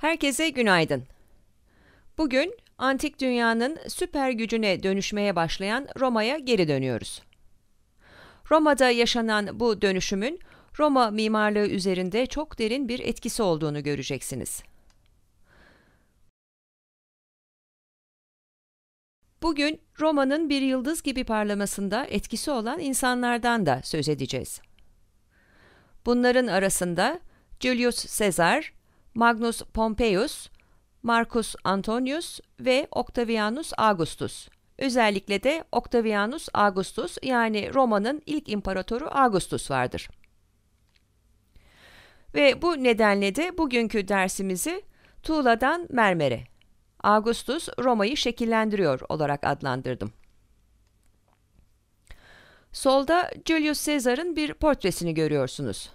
Herkese günaydın. Bugün antik dünyanın süper gücüne dönüşmeye başlayan Roma'ya geri dönüyoruz. Roma'da yaşanan bu dönüşümün Roma mimarlığı üzerinde çok derin bir etkisi olduğunu göreceksiniz. Bugün Roma'nın bir yıldız gibi parlamasında etkisi olan insanlardan da söz edeceğiz. Bunların arasında Julius Caesar, Magnus Pompeius, Marcus Antonius ve Octavianus Augustus. Özellikle de Octavianus Augustus yani Roma'nın ilk imparatoru Augustus vardır. Ve bu nedenle de bugünkü dersimizi Tuğla'dan Mermer'e, Augustus Roma'yı şekillendiriyor olarak adlandırdım. Solda Julius Caesar'ın bir portresini görüyorsunuz.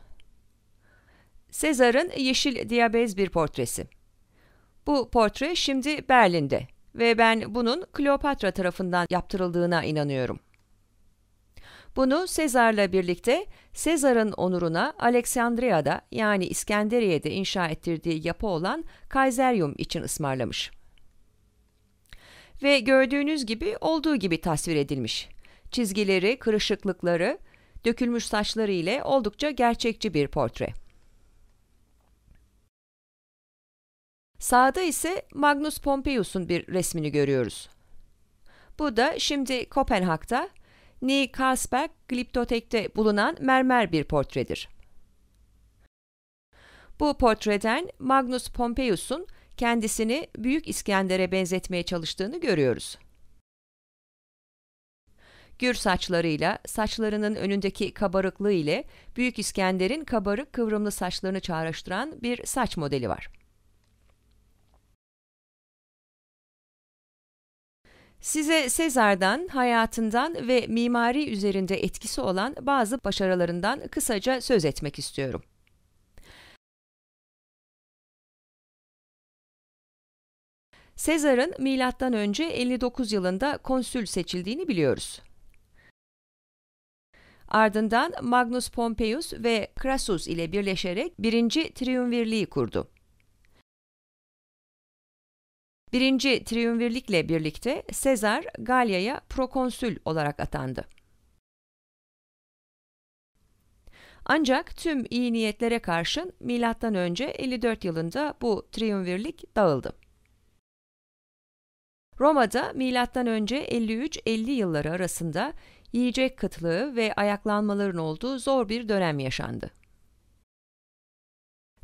Sezar'ın yeşil diyabez bir portresi. Bu portre şimdi Berlin'de ve ben bunun Kleopatra tarafından yaptırıldığına inanıyorum. Bunu Sezar'la birlikte Sezar'ın onuruna Aleksandria'da yani İskenderiye'de inşa ettirdiği yapı olan Kayserium için ısmarlamış. Ve gördüğünüz gibi olduğu gibi tasvir edilmiş. Çizgileri, kırışıklıkları, dökülmüş saçları ile oldukça gerçekçi bir portre. Sağda ise Magnus Pompeius'un bir resmini görüyoruz. Bu da şimdi Kopenhag'da Ny Carlsberg Gliptotek'te bulunan mermer bir portredir. Bu portreden Magnus Pompeius'un kendisini Büyük İskender'e benzetmeye çalıştığını görüyoruz. Gür saçlarıyla, saçlarının önündeki kabarıklığı ile Büyük İskender'in kabarık kıvrımlı saçlarını çağrıştıran bir saç modeli var. Size Sezar'dan, hayatından ve mimari üzerinde etkisi olan bazı başarılarından kısaca söz etmek istiyorum. Sezar'ın milattan önce 59 yılında konsül seçildiğini biliyoruz. Ardından Magnus Pompeius ve Crassus ile birleşerek birinci triumvirliği kurdu. Birinci Triumvirlik'le birlikte Sezar Galya'ya prokonsül olarak atandı. Ancak tüm iyi niyetlere karşın Milattan önce 54 yılında bu triumvirlik dağıldı. Roma'da Milattan önce 53-50 yılları arasında yiyecek kıtlığı ve ayaklanmaların olduğu zor bir dönem yaşandı.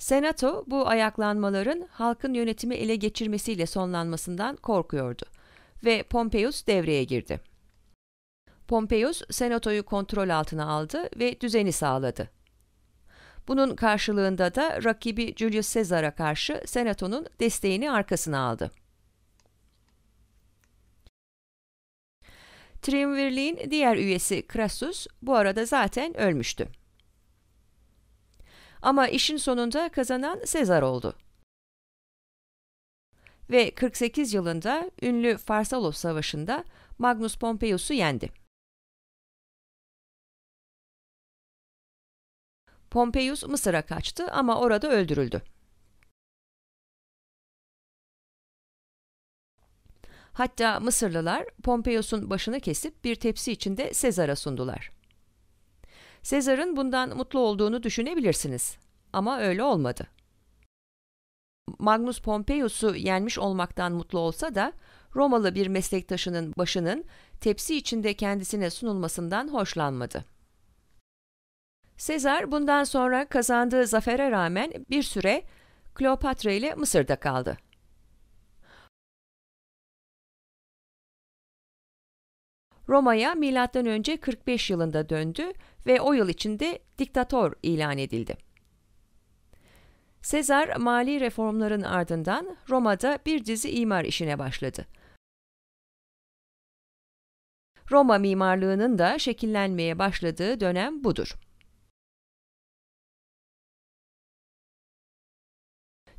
Senato bu ayaklanmaların halkın yönetimi ele geçirmesiyle sonlanmasından korkuyordu ve Pompeius devreye girdi. Pompeius senatoyu kontrol altına aldı ve düzeni sağladı. Bunun karşılığında da rakibi Julius Caesar'a karşı senatonun desteğini arkasına aldı. Triumvirliğin diğer üyesi Crassus bu arada zaten ölmüştü. Ama işin sonunda kazanan Sezar oldu. Ve 48 yılında ünlü Farsalos Savaşı'nda Magnus Pompeius'u yendi. Pompeius Mısır'a kaçtı ama orada öldürüldü. Hatta Mısırlılar Pompeius'un başını kesip bir tepsi içinde Sezar'a sundular. Sezar'ın bundan mutlu olduğunu düşünebilirsiniz ama öyle olmadı. Magnus Pompeius'u yenmiş olmaktan mutlu olsa da Romalı bir meslektaşının başının tepsi içinde kendisine sunulmasından hoşlanmadı. Sezar bundan sonra kazandığı zafere rağmen bir süre Kleopatra ile Mısır'da kaldı. Roma'ya Milattan Önce 45 yılında döndü ve o yıl içinde diktatör ilan edildi. Sezar mali reformların ardından Roma'da bir dizi imar işine başladı. Roma mimarlığının da şekillenmeye başladığı dönem budur.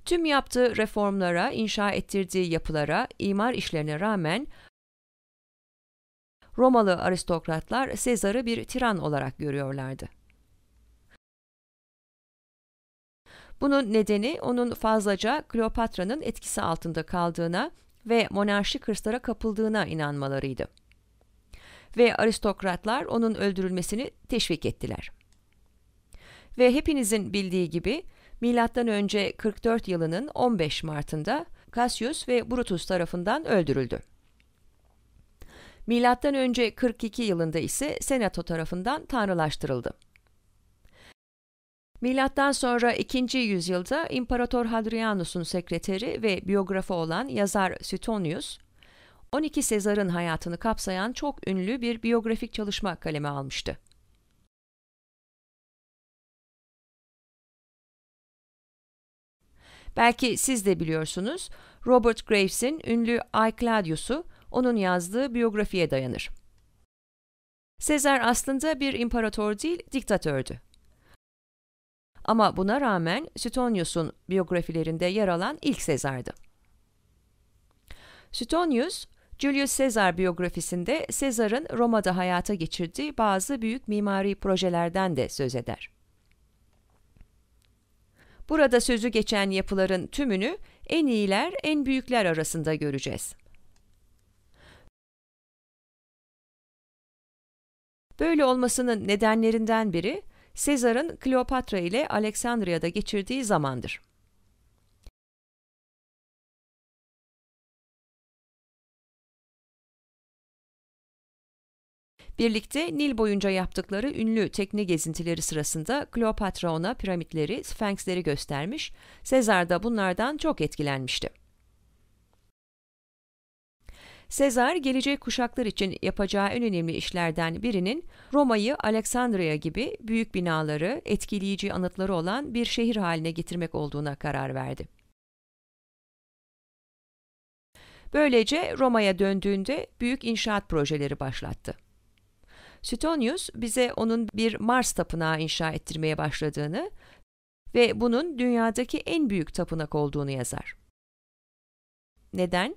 Tüm yaptığı reformlara, inşa ettirdiği yapılara, imar işlerine rağmen Romalı aristokratlar Sezar'ı bir tiran olarak görüyorlardı. Bunun nedeni onun fazlaca Kleopatra'nın etkisi altında kaldığına ve monarşik hırslara kapıldığına inanmalarıydı. Ve aristokratlar onun öldürülmesini teşvik ettiler. Ve hepinizin bildiği gibi milattan önce 44 yılının 15 Mart'ında Cassius ve Brutus tarafından öldürüldü. Milattan önce 42 yılında ise Senato tarafından tanrılaştırıldı. Milattan sonra 2. yüzyılda İmparator Hadrianus'un sekreteri ve biyografı olan yazar Suetonius, 12 Sezar'ın hayatını kapsayan çok ünlü bir biyografik çalışma kaleme almıştı. Belki siz de biliyorsunuz, Robert Graves'in ünlü Ay Claudius'u onun yazdığı biyografiye dayanır. Sezar aslında bir imparator değil, diktatördü. Ama buna rağmen Suetonius'un biyografilerinde yer alan ilk Sezar'dı. Suetonius, Julius Caesar biyografisinde Sezar'ın Roma'da hayata geçirdiği bazı büyük mimari projelerden de söz eder. Burada sözü geçen yapıların tümünü en iyiler, en büyükler arasında göreceğiz. Böyle olmasının nedenlerinden biri Sezar'ın Kleopatra ile Aleksandriya'da geçirdiği zamandır. Birlikte Nil boyunca yaptıkları ünlü tekne gezintileri sırasında Kleopatra ona piramitleri, sfenksleri göstermiş, Sezar da bunlardan çok etkilenmişti. Sezar gelecek kuşaklar için yapacağı en önemli işlerden birinin Roma'yı Aleksandria gibi büyük binaları, etkileyici anıtları olan bir şehir haline getirmek olduğuna karar verdi. Böylece Roma'ya döndüğünde büyük inşaat projeleri başlattı. Suetonius bize onun bir Mars tapınağı inşa ettirmeye başladığını ve bunun dünyadaki en büyük tapınak olduğunu yazar. Neden?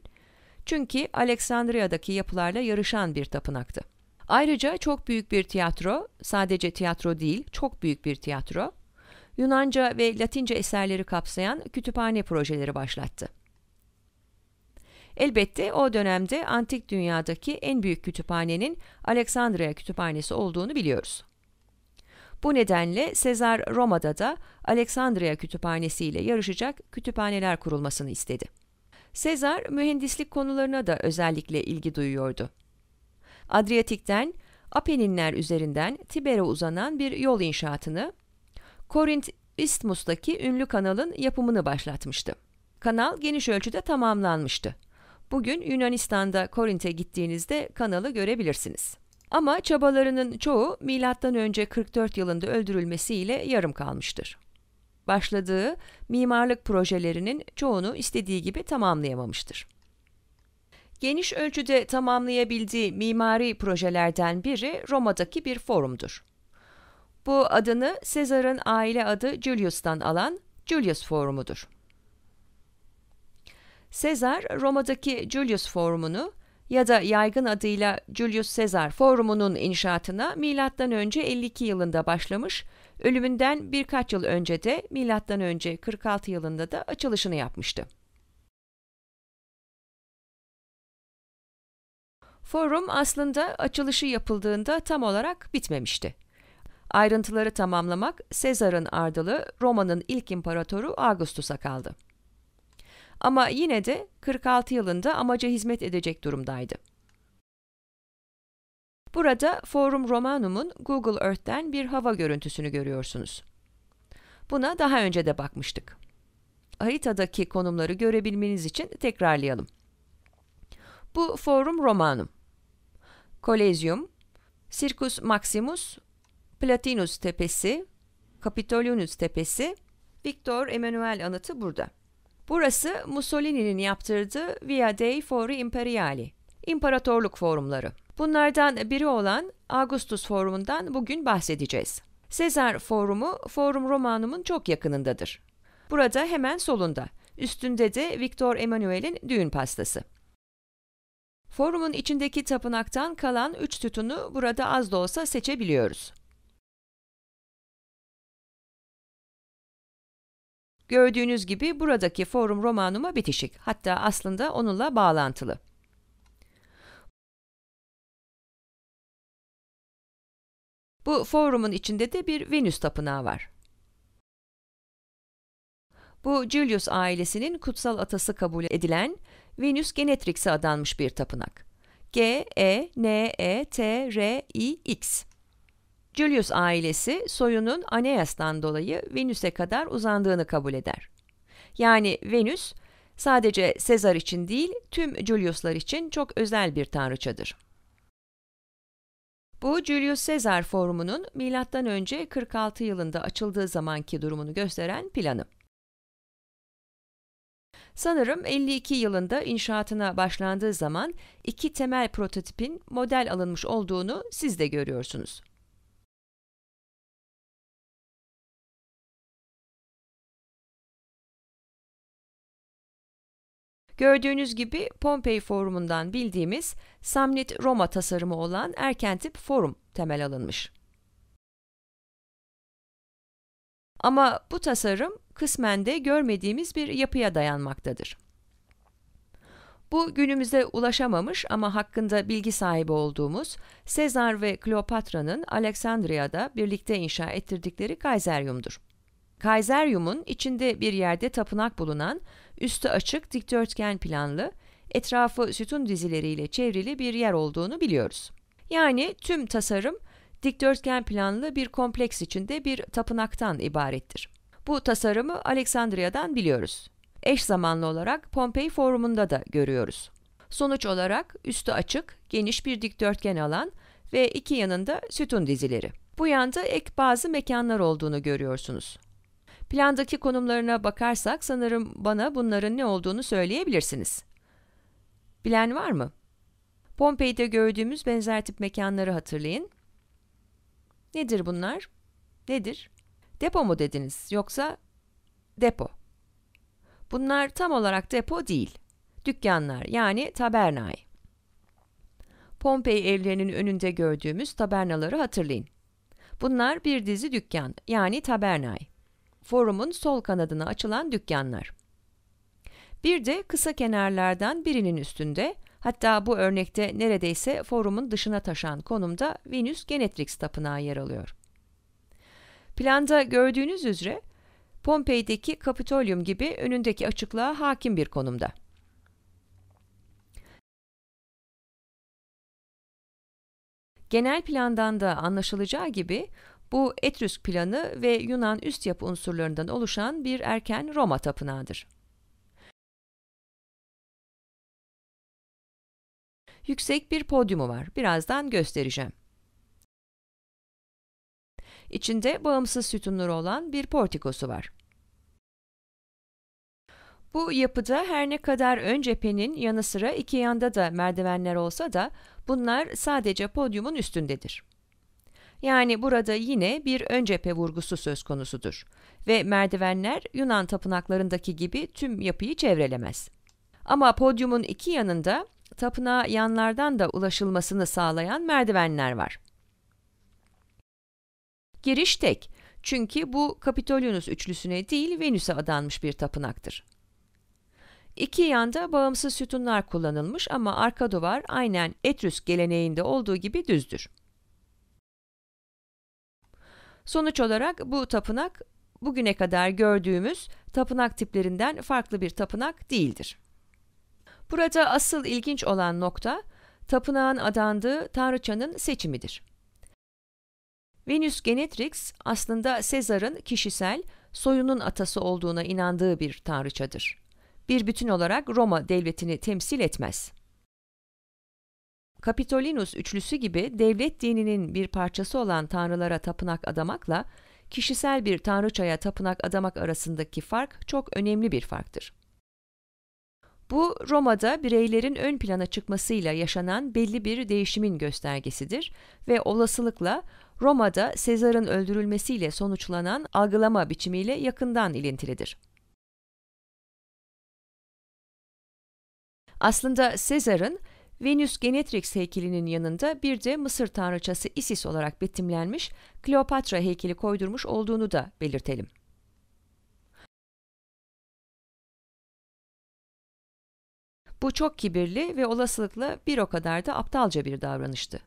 Çünkü Aleksandriya'daki yapılarla yarışan bir tapınaktı. Ayrıca çok büyük bir tiyatro, sadece tiyatro değil, çok büyük bir tiyatro, Yunanca ve Latince eserleri kapsayan kütüphane projeleri başlattı. Elbette o dönemde antik dünyadaki en büyük kütüphanenin Aleksandria Kütüphanesi olduğunu biliyoruz. Bu nedenle Sezar Roma'da da Aleksandria Kütüphanesi ile yarışacak kütüphaneler kurulmasını istedi. Sezar mühendislik konularına da özellikle ilgi duyuyordu. Adriyatik'ten Apeninler üzerinden Tiber'e uzanan bir yol inşaatını, Korint İstmus'taki ünlü kanalın yapımını başlatmıştı. Kanal geniş ölçüde tamamlanmıştı. Bugün Yunanistan'da Korint'e gittiğinizde kanalı görebilirsiniz. Ama çabalarının çoğu M.Ö. 44 yılında öldürülmesiyle yarım kalmıştır başladığı mimarlık projelerinin çoğunu istediği gibi tamamlayamamıştır. Geniş ölçüde tamamlayabildiği mimari projelerden biri Roma'daki bir forumdur. Bu adını Sezar'ın aile adı Julius'tan alan Julius Forumudur. Sezar, Roma'daki Julius Forumunu ya da yaygın adıyla Julius Caesar Forumu'nun inşaatına Milattan Önce 52 yılında başlamış Ölümünden birkaç yıl önce de milattan önce 46 yılında da açılışını yapmıştı. Forum aslında açılışı yapıldığında tam olarak bitmemişti. Ayrıntıları tamamlamak Sezar'ın ardılı Roma'nın ilk imparatoru Augustus'a kaldı. Ama yine de 46 yılında amaca hizmet edecek durumdaydı. Burada Forum Romanum'un Google Earth'ten bir hava görüntüsünü görüyorsunuz. Buna daha önce de bakmıştık. Haritadaki konumları görebilmeniz için tekrarlayalım. Bu Forum Romanum. Kolezyum, Circus Maximus, Platinus Tepesi, Capitolinus Tepesi, Victor Emanuel Anıtı burada. Burası Mussolini'nin yaptırdığı Via dei Fori Imperiali İmparatorluk forumları. Bunlardan biri olan Augustus Forumu'ndan bugün bahsedeceğiz. Sezar Forumu, Forum Romanum'un çok yakınındadır. Burada hemen solunda, üstünde de Victor Emmanuel'in düğün pastası. Forumun içindeki tapınaktan kalan üç sütunu burada az da olsa seçebiliyoruz. Gördüğünüz gibi buradaki Forum Romanum'a bitişik, hatta aslında onunla bağlantılı. Bu forumun içinde de bir Venüs tapınağı var. Bu Julius ailesinin kutsal atası kabul edilen Venüs Genetrix'e adanmış bir tapınak. G, E, N, E, T, R, I, X. Julius ailesi soyunun Aeneas'tan dolayı Venüs'e kadar uzandığını kabul eder. Yani Venüs sadece Sezar için değil tüm Julius'lar için çok özel bir tanrıçadır. Bu Julius Caesar Forumu'nun M.Ö. 46 yılında açıldığı zamanki durumunu gösteren planı. Sanırım 52 yılında inşaatına başlandığı zaman iki temel prototipin model alınmış olduğunu siz de görüyorsunuz. Gördüğünüz gibi Pompei Forumu'ndan bildiğimiz Samnit Roma tasarımı olan erken tip Forum temel alınmış. Ama bu tasarım kısmen de görmediğimiz bir yapıya dayanmaktadır. Bu günümüze ulaşamamış ama hakkında bilgi sahibi olduğumuz Sezar ve Kleopatra'nın Aleksandriya'da birlikte inşa ettirdikleri Kayzeryum'dur. Kayzeryum'un içinde bir yerde tapınak bulunan üstü açık, dikdörtgen planlı, etrafı sütun dizileriyle çevrili bir yer olduğunu biliyoruz. Yani tüm tasarım dikdörtgen planlı bir kompleks içinde bir tapınaktan ibarettir. Bu tasarımı Aleksandriya'dan biliyoruz. Eş zamanlı olarak Pompei Forum'unda da görüyoruz. Sonuç olarak üstü açık, geniş bir dikdörtgen alan ve iki yanında sütun dizileri. Bu yanda ek bazı mekanlar olduğunu görüyorsunuz. Plandaki konumlarına bakarsak sanırım bana bunların ne olduğunu söyleyebilirsiniz. Bilen var mı? Pompei'de gördüğümüz benzer tip mekanları hatırlayın. Nedir bunlar? Nedir? Depo mu dediniz yoksa depo? Bunlar tam olarak depo değil. Dükkanlar yani tabernay. Pompei evlerinin önünde gördüğümüz tabernaları hatırlayın. Bunlar bir dizi dükkan yani tabernay forumun sol kanadına açılan dükkanlar. Bir de kısa kenarlardan birinin üstünde, hatta bu örnekte neredeyse forumun dışına taşan konumda Venus Genetrix Tapınağı yer alıyor. Planda gördüğünüz üzere Pompei'deki Kapitolyum gibi önündeki açıklığa hakim bir konumda. Genel plandan da anlaşılacağı gibi bu Etrüsk planı ve Yunan üst yapı unsurlarından oluşan bir erken Roma tapınağıdır. Yüksek bir podyumu var. Birazdan göstereceğim. İçinde bağımsız sütunları olan bir portikosu var. Bu yapıda her ne kadar ön cephenin yanı sıra iki yanda da merdivenler olsa da bunlar sadece podyumun üstündedir. Yani burada yine bir ön cephe vurgusu söz konusudur ve merdivenler Yunan tapınaklarındaki gibi tüm yapıyı çevrelemez. Ama podyumun iki yanında tapınağa yanlardan da ulaşılmasını sağlayan merdivenler var. Giriş tek çünkü bu Kapitolinus üçlüsüne değil Venüs'e adanmış bir tapınaktır. İki yanda bağımsız sütunlar kullanılmış ama arka duvar aynen Etrüsk geleneğinde olduğu gibi düzdür. Sonuç olarak bu tapınak bugüne kadar gördüğümüz tapınak tiplerinden farklı bir tapınak değildir. Burada asıl ilginç olan nokta tapınağın adandığı tanrıçanın seçimidir. Venus Genetrix aslında Sezar'ın kişisel, soyunun atası olduğuna inandığı bir tanrıçadır. Bir bütün olarak Roma devletini temsil etmez. Kapitolinus üçlüsü gibi devlet dininin bir parçası olan tanrılara tapınak adamakla kişisel bir tanrıçaya tapınak adamak arasındaki fark çok önemli bir farktır. Bu Roma'da bireylerin ön plana çıkmasıyla yaşanan belli bir değişimin göstergesidir ve olasılıkla Roma'da Sezar'ın öldürülmesiyle sonuçlanan algılama biçimiyle yakından ilintilidir. Aslında Sezar'ın Venus Genetrix heykelinin yanında bir de Mısır tanrıçası Isis olarak betimlenmiş Kleopatra heykeli koydurmuş olduğunu da belirtelim. Bu çok kibirli ve olasılıkla bir o kadar da aptalca bir davranıştı.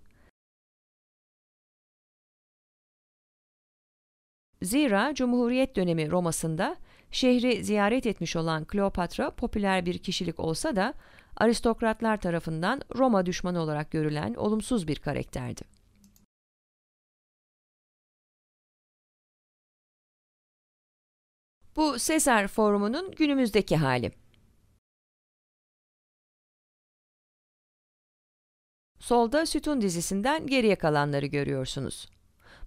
Zira Cumhuriyet dönemi Roma'sında şehri ziyaret etmiş olan Kleopatra popüler bir kişilik olsa da aristokratlar tarafından Roma düşmanı olarak görülen olumsuz bir karakterdi. Bu Sesar Forumu'nun günümüzdeki hali. Solda sütun dizisinden geriye kalanları görüyorsunuz.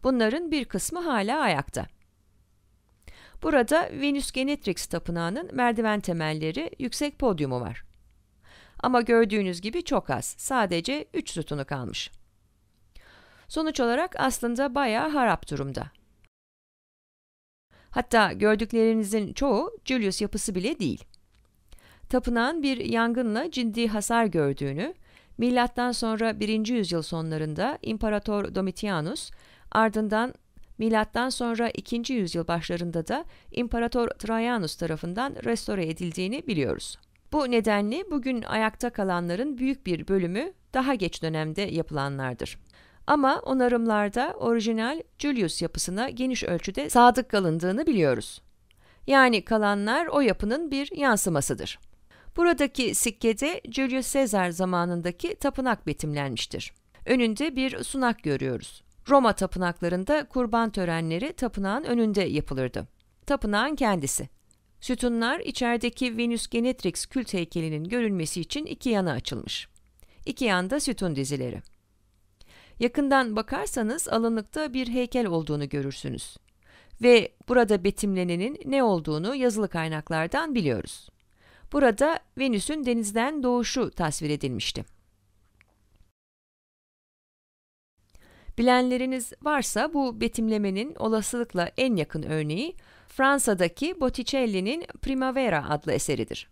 Bunların bir kısmı hala ayakta. Burada Venus Genetrix Tapınağı'nın merdiven temelleri yüksek podyumu var. Ama gördüğünüz gibi çok az. Sadece 3 sütunu kalmış. Sonuç olarak aslında bayağı harap durumda. Hatta gördüklerinizin çoğu Julius yapısı bile değil. Tapınağın bir yangınla ciddi hasar gördüğünü, milattan sonra 1. yüzyıl sonlarında İmparator Domitianus, ardından milattan sonra 2. yüzyıl başlarında da İmparator Traianus tarafından restore edildiğini biliyoruz. Bu nedenle bugün ayakta kalanların büyük bir bölümü daha geç dönemde yapılanlardır. Ama onarımlarda orijinal Julius yapısına geniş ölçüde sadık kalındığını biliyoruz. Yani kalanlar o yapının bir yansımasıdır. Buradaki sikkede Julius Caesar zamanındaki tapınak betimlenmiştir. Önünde bir sunak görüyoruz. Roma tapınaklarında kurban törenleri tapınağın önünde yapılırdı. Tapınağın kendisi. Sütunlar içerideki Venüs Genetrix kült heykelinin görülmesi için iki yana açılmış. İki yanda sütun dizileri. Yakından bakarsanız alınlıkta bir heykel olduğunu görürsünüz. Ve burada betimlenenin ne olduğunu yazılı kaynaklardan biliyoruz. Burada Venüs'ün denizden doğuşu tasvir edilmişti. Bilenleriniz varsa bu betimlemenin olasılıkla en yakın örneği Fransa'daki Botticelli'nin Primavera adlı eseridir.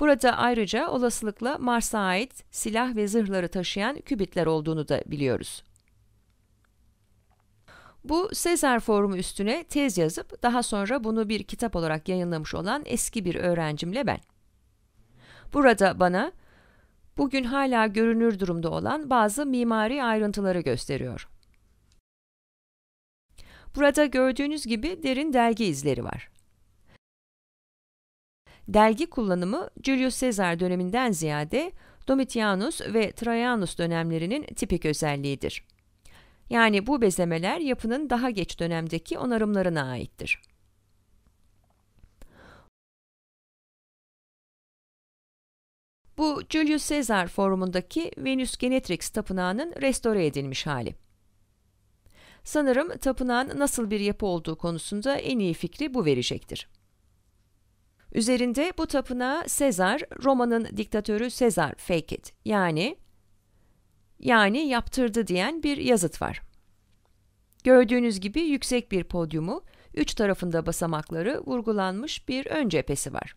Burada ayrıca olasılıkla Mars'a ait silah ve zırhları taşıyan kübitler olduğunu da biliyoruz. Bu Sezar Forumu üstüne tez yazıp daha sonra bunu bir kitap olarak yayınlamış olan eski bir öğrencimle ben. Burada bana bugün hala görünür durumda olan bazı mimari ayrıntıları gösteriyor. Burada gördüğünüz gibi derin delgi izleri var. Delgi kullanımı Julius Caesar döneminden ziyade Domitianus ve Traianus dönemlerinin tipik özelliğidir. Yani bu bezemeler yapının daha geç dönemdeki onarımlarına aittir. Bu Julius Caesar forumundaki Venus Genetrix tapınağının restore edilmiş hali. Sanırım tapınağın nasıl bir yapı olduğu konusunda en iyi fikri bu verecektir. Üzerinde bu tapınağı Sezar, Roma'nın diktatörü Sezar Fekit yani yani yaptırdı diyen bir yazıt var. Gördüğünüz gibi yüksek bir podyumu, üç tarafında basamakları vurgulanmış bir ön cephesi var.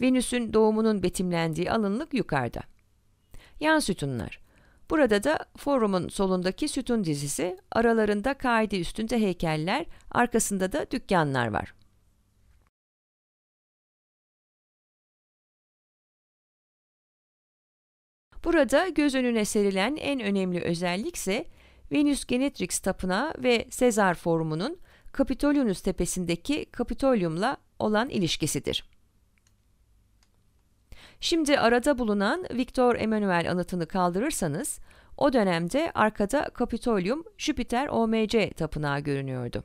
Venüs'ün doğumunun betimlendiği alınlık yukarıda. Yan sütunlar. Burada da forumun solundaki sütun dizisi, aralarında kaide üstünde heykeller, arkasında da dükkanlar var. Burada göz önüne serilen en önemli özellik ise Venüs Genetrix Tapınağı ve Sezar Forumu'nun Kapitolyonus tepesindeki Kapitolyum'la olan ilişkisidir. Şimdi arada bulunan Victor Emanuel anıtını kaldırırsanız o dönemde arkada Kapitolyum Jüpiter OMC tapınağı görünüyordu.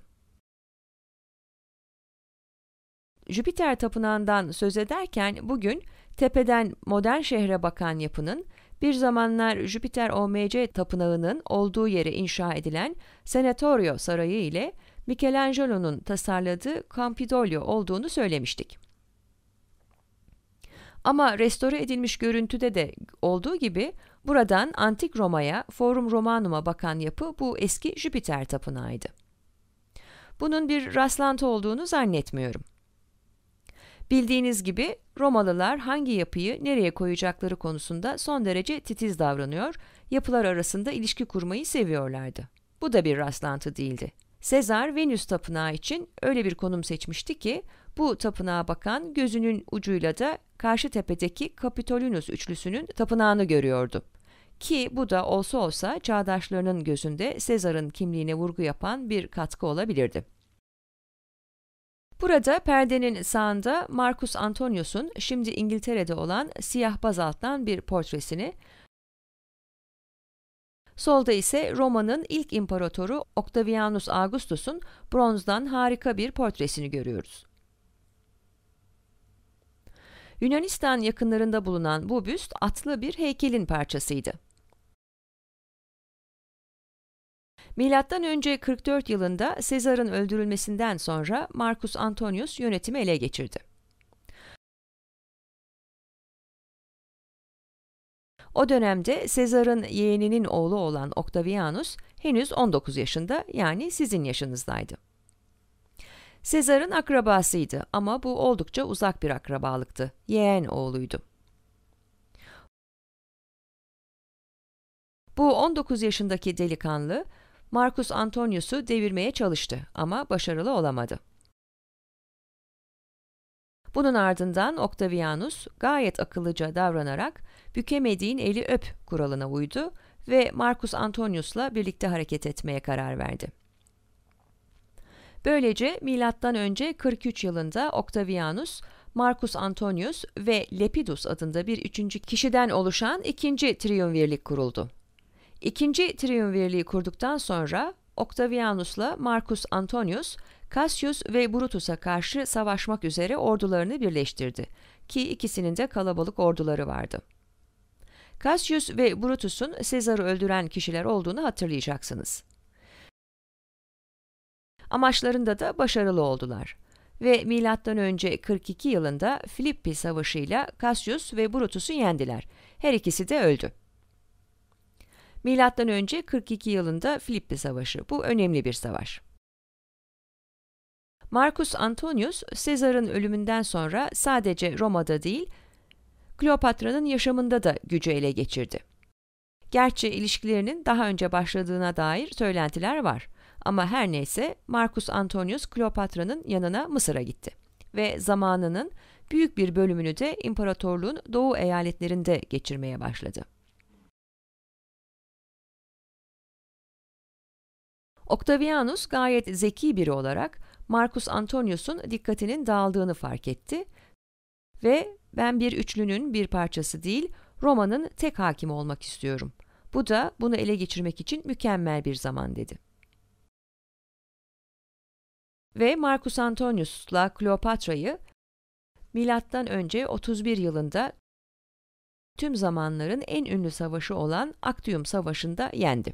Jüpiter tapınağından söz ederken bugün tepeden modern şehre bakan yapının bir zamanlar Jüpiter OMC tapınağının olduğu yere inşa edilen Senatorio Sarayı ile Michelangelo'nun tasarladığı Campidoglio olduğunu söylemiştik. Ama restore edilmiş görüntüde de olduğu gibi buradan Antik Roma'ya, Forum Romanum'a bakan yapı bu eski Jüpiter tapınağıydı. Bunun bir rastlantı olduğunu zannetmiyorum. Bildiğiniz gibi Romalılar hangi yapıyı nereye koyacakları konusunda son derece titiz davranıyor, yapılar arasında ilişki kurmayı seviyorlardı. Bu da bir rastlantı değildi. Sezar Venüs tapınağı için öyle bir konum seçmişti ki bu tapınağa bakan gözünün ucuyla da karşı tepedeki Kapitolinus üçlüsünün tapınağını görüyordu. Ki bu da olsa olsa çağdaşlarının gözünde Sezar'ın kimliğine vurgu yapan bir katkı olabilirdi. Burada perdenin sağında Marcus Antonius'un şimdi İngiltere'de olan siyah bazalttan bir portresini, solda ise Roma'nın ilk imparatoru Octavianus Augustus'un bronzdan harika bir portresini görüyoruz. Yunanistan yakınlarında bulunan bu büst atlı bir heykelin parçasıydı. Milattan önce 44 yılında Sezar'ın öldürülmesinden sonra Marcus Antonius yönetimi ele geçirdi. O dönemde Sezar'ın yeğeninin oğlu olan Octavianus henüz 19 yaşında yani sizin yaşınızdaydı. Sezar'ın akrabasıydı ama bu oldukça uzak bir akrabalıktı. Yeğen oğluydu. Bu 19 yaşındaki delikanlı Marcus Antonius'u devirmeye çalıştı ama başarılı olamadı. Bunun ardından Octavianus gayet akıllıca davranarak bükemediğin eli öp kuralına uydu ve Marcus Antonius'la birlikte hareket etmeye karar verdi. Böylece milattan önce 43 yılında Octavianus Marcus Antonius ve Lepidus adında bir üçüncü kişiden oluşan ikinci triumvirlik kuruldu. İkinci triumvirliği kurduktan sonra Octavianus'la Marcus Antonius, Cassius ve Brutus'a karşı savaşmak üzere ordularını birleştirdi ki ikisinin de kalabalık orduları vardı. Cassius ve Brutus'un Sezar'ı öldüren kişiler olduğunu hatırlayacaksınız. Amaçlarında da başarılı oldular ve Milattan önce 42 yılında Filippi Savaşı ile Cassius ve Brutus'u yendiler. Her ikisi de öldü. Milattan önce 42 yılında Filippi Savaşı. Bu önemli bir savaş. Marcus Antonius, Sezar'ın ölümünden sonra sadece Roma'da değil, Kleopatra'nın yaşamında da gücü ele geçirdi. Gerçi ilişkilerinin daha önce başladığına dair söylentiler var. Ama her neyse Marcus Antonius Kleopatra'nın yanına Mısır'a gitti ve zamanının büyük bir bölümünü de imparatorluğun doğu eyaletlerinde geçirmeye başladı. Octavianus gayet zeki biri olarak Marcus Antonius'un dikkatinin dağıldığını fark etti ve ben bir üçlünün bir parçası değil Roma'nın tek hakimi olmak istiyorum. Bu da bunu ele geçirmek için mükemmel bir zaman dedi ve Marcus Antonius'la Kleopatra'yı milattan önce 31 yılında tüm zamanların en ünlü savaşı olan Actium Savaşı'nda yendi.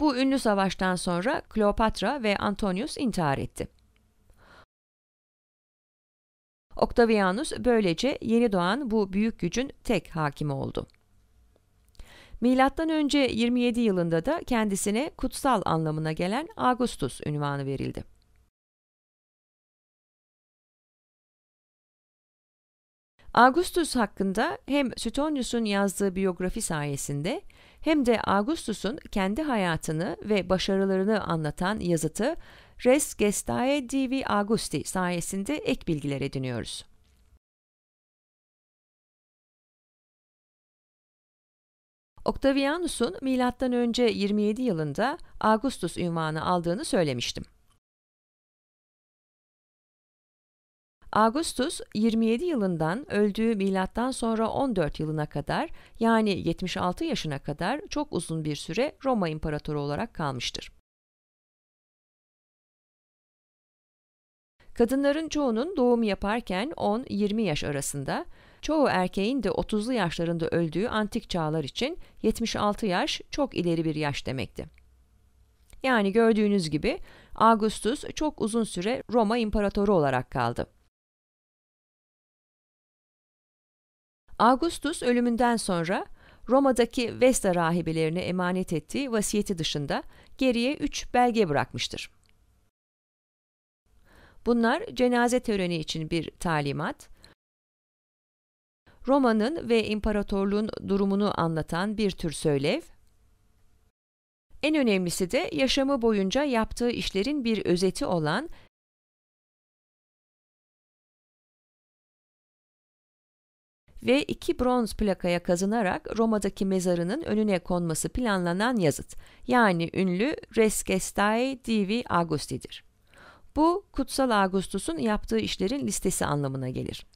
Bu ünlü savaştan sonra Kleopatra ve Antonius intihar etti. Octavianus böylece yeni doğan bu büyük gücün tek hakimi oldu. Milattan önce 27 yılında da kendisine kutsal anlamına gelen Augustus ünvanı verildi. Augustus hakkında hem Suetonius'un yazdığı biyografi sayesinde hem de Augustus'un kendi hayatını ve başarılarını anlatan yazıtı Res Gestae Divi Augusti sayesinde ek bilgiler ediniyoruz. Octavianus'un önce 27 yılında Augustus ünvanı aldığını söylemiştim. Augustus 27 yılından öldüğü milattan sonra 14 yılına kadar yani 76 yaşına kadar çok uzun bir süre Roma imparatoru olarak kalmıştır. Kadınların çoğunun doğum yaparken 10-20 yaş arasında, Çoğu erkeğin de 30'lu yaşlarında öldüğü antik çağlar için 76 yaş çok ileri bir yaş demekti. Yani gördüğünüz gibi Augustus çok uzun süre Roma imparatoru olarak kaldı. Augustus ölümünden sonra Roma'daki Vesta rahibelerine emanet ettiği vasiyeti dışında geriye 3 belge bırakmıştır. Bunlar cenaze töreni için bir talimat, Roma'nın ve imparatorluğun durumunu anlatan bir tür söylev, en önemlisi de yaşamı boyunca yaptığı işlerin bir özeti olan ve iki bronz plakaya kazınarak Roma'daki mezarının önüne konması planlanan yazıt, yani ünlü Res Gestae Divi Augusti'dir. Bu, Kutsal Augustus'un yaptığı işlerin listesi anlamına gelir.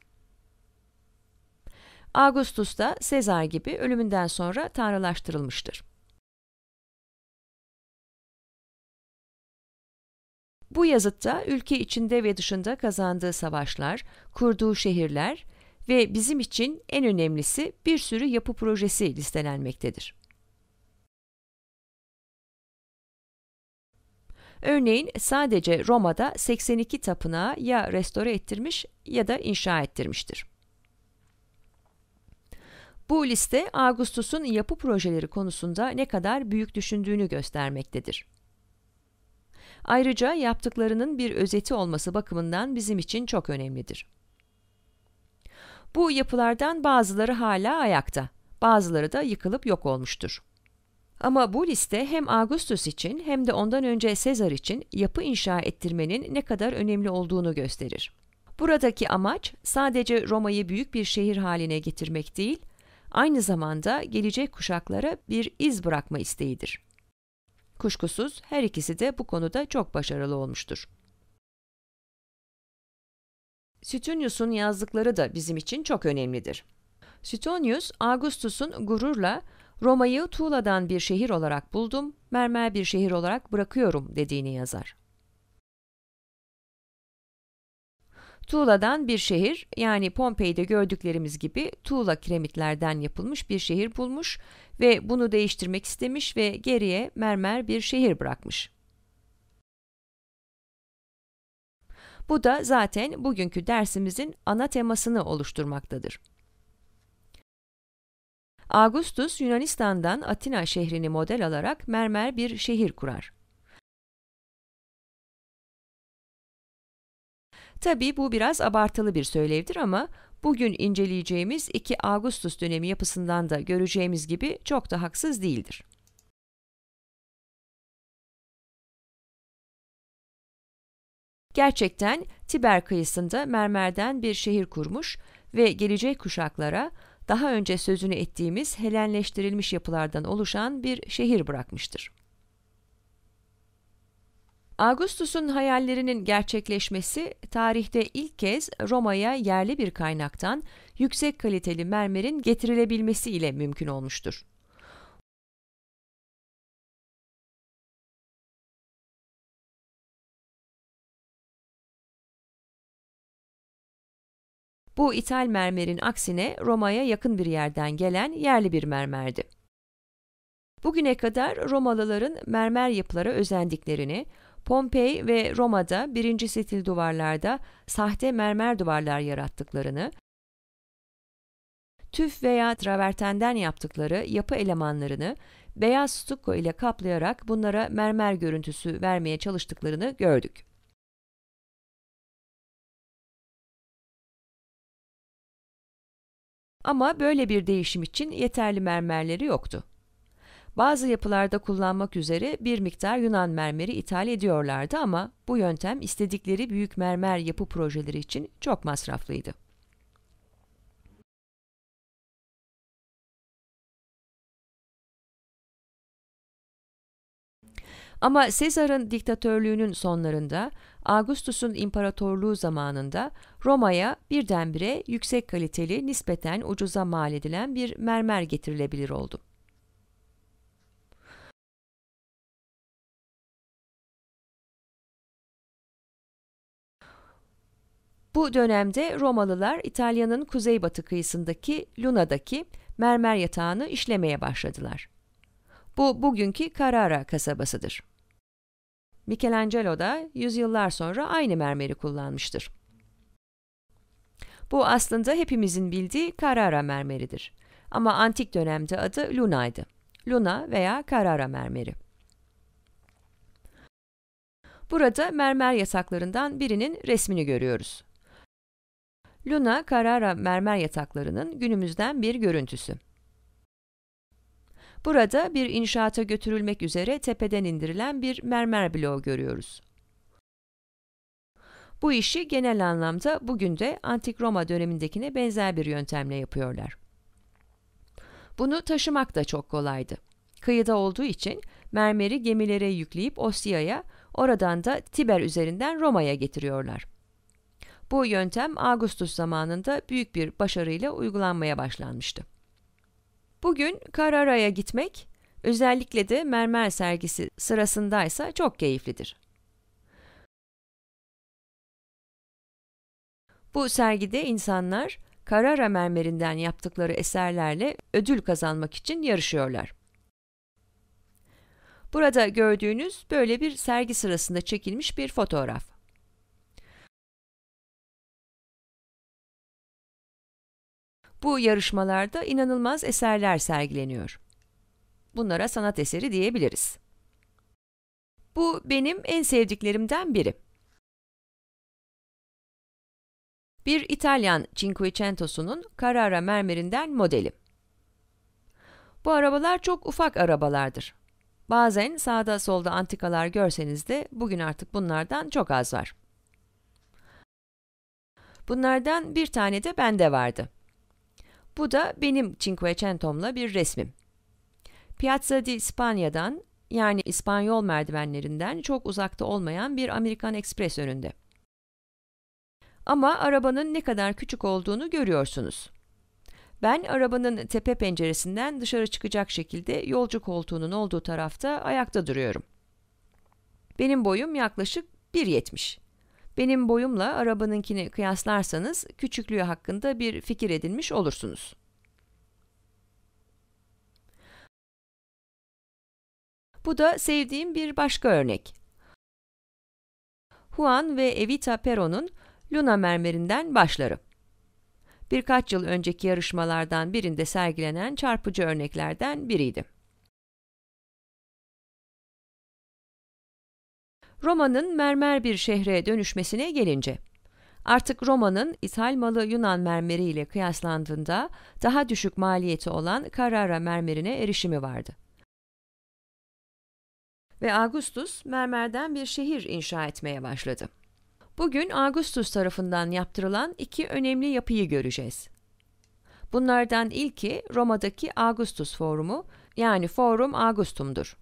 Augustus da Sezar gibi ölümünden sonra tanrılaştırılmıştır. Bu yazıtta ülke içinde ve dışında kazandığı savaşlar, kurduğu şehirler ve bizim için en önemlisi bir sürü yapı projesi listelenmektedir. Örneğin sadece Roma'da 82 tapınağı ya restore ettirmiş ya da inşa ettirmiştir. Bu liste Ağustos'un yapı projeleri konusunda ne kadar büyük düşündüğünü göstermektedir. Ayrıca yaptıklarının bir özeti olması bakımından bizim için çok önemlidir. Bu yapılardan bazıları hala ayakta, bazıları da yıkılıp yok olmuştur. Ama bu liste hem Augustus için hem de ondan önce Sezar için yapı inşa ettirmenin ne kadar önemli olduğunu gösterir. Buradaki amaç sadece Roma'yı büyük bir şehir haline getirmek değil, aynı zamanda gelecek kuşaklara bir iz bırakma isteğidir. Kuşkusuz her ikisi de bu konuda çok başarılı olmuştur. Sütonius'un yazdıkları da bizim için çok önemlidir. Sütonius, Augustus'un gururla Roma'yı tuğladan bir şehir olarak buldum, mermer bir şehir olarak bırakıyorum dediğini yazar. Tuğladan bir şehir yani Pompei'de gördüklerimiz gibi tuğla kiremitlerden yapılmış bir şehir bulmuş ve bunu değiştirmek istemiş ve geriye mermer bir şehir bırakmış. Bu da zaten bugünkü dersimizin ana temasını oluşturmaktadır. Augustus Yunanistan'dan Atina şehrini model alarak mermer bir şehir kurar. Tabi bu biraz abartılı bir söylevdir ama bugün inceleyeceğimiz 2 Ağustos dönemi yapısından da göreceğimiz gibi çok da haksız değildir. Gerçekten Tiber kıyısında mermerden bir şehir kurmuş ve gelecek kuşaklara daha önce sözünü ettiğimiz Helenleştirilmiş yapılardan oluşan bir şehir bırakmıştır. Augustus'un hayallerinin gerçekleşmesi tarihte ilk kez Roma'ya yerli bir kaynaktan yüksek kaliteli mermerin getirilebilmesi ile mümkün olmuştur. Bu ithal mermerin aksine Roma'ya yakın bir yerden gelen yerli bir mermerdi. Bugüne kadar Romalıların mermer yapılara özendiklerini, Pompei ve Roma'da birinci stil duvarlarda sahte mermer duvarlar yarattıklarını, tüf veya travertenden yaptıkları yapı elemanlarını beyaz stucco ile kaplayarak bunlara mermer görüntüsü vermeye çalıştıklarını gördük. Ama böyle bir değişim için yeterli mermerleri yoktu. Bazı yapılarda kullanmak üzere bir miktar Yunan mermeri ithal ediyorlardı ama bu yöntem istedikleri büyük mermer yapı projeleri için çok masraflıydı. Ama Sezar'ın diktatörlüğünün sonlarında, Augustus'un imparatorluğu zamanında Roma'ya birdenbire yüksek kaliteli, nispeten ucuza mal edilen bir mermer getirilebilir oldu. Bu dönemde Romalılar İtalya'nın kuzeybatı kıyısındaki Luna'daki mermer yatağını işlemeye başladılar. Bu bugünkü Carrara kasabasıdır. Michelangelo da yüzyıllar sonra aynı mermeri kullanmıştır. Bu aslında hepimizin bildiği Carrara mermeridir. Ama antik dönemde adı Luna'ydı. Luna veya Carrara mermeri. Burada mermer yasaklarından birinin resmini görüyoruz. Luna Carrara mermer yataklarının günümüzden bir görüntüsü. Burada bir inşaata götürülmek üzere tepeden indirilen bir mermer bloğu görüyoruz. Bu işi genel anlamda bugün de Antik Roma dönemindekine benzer bir yöntemle yapıyorlar. Bunu taşımak da çok kolaydı. Kıyıda olduğu için mermeri gemilere yükleyip Osya'ya, oradan da Tiber üzerinden Roma'ya getiriyorlar. Bu yöntem Ağustos zamanında büyük bir başarıyla uygulanmaya başlanmıştı. Bugün Carrara'ya gitmek, özellikle de mermer sergisi sırasındaysa çok keyiflidir. Bu sergide insanlar Carrara mermerinden yaptıkları eserlerle ödül kazanmak için yarışıyorlar. Burada gördüğünüz böyle bir sergi sırasında çekilmiş bir fotoğraf. Bu yarışmalarda inanılmaz eserler sergileniyor. Bunlara sanat eseri diyebiliriz. Bu benim en sevdiklerimden biri. Bir İtalyan Cinquecento'sunun Carrara mermerinden modeli. Bu arabalar çok ufak arabalardır. Bazen sağda solda antikalar görseniz de bugün artık bunlardan çok az var. Bunlardan bir tane de bende vardı. Bu da benim Cinquecento'mla bir resmim. Piazza di Spagna'dan, yani İspanyol merdivenlerinden çok uzakta olmayan bir Amerikan Ekspres önünde. Ama arabanın ne kadar küçük olduğunu görüyorsunuz. Ben arabanın tepe penceresinden dışarı çıkacak şekilde yolcu koltuğunun olduğu tarafta ayakta duruyorum. Benim boyum yaklaşık 1.70. Benim boyumla arabanınkini kıyaslarsanız küçüklüğü hakkında bir fikir edinmiş olursunuz. Bu da sevdiğim bir başka örnek. Juan ve Evita Peron'un Luna mermerinden başları. Birkaç yıl önceki yarışmalardan birinde sergilenen çarpıcı örneklerden biriydi. Roma'nın mermer bir şehre dönüşmesine gelince, artık Roma'nın ithal malı Yunan mermeri ile kıyaslandığında daha düşük maliyeti olan Carrara mermerine erişimi vardı. Ve Augustus mermerden bir şehir inşa etmeye başladı. Bugün Augustus tarafından yaptırılan iki önemli yapıyı göreceğiz. Bunlardan ilki Roma'daki Augustus Forumu yani Forum Augustum'dur.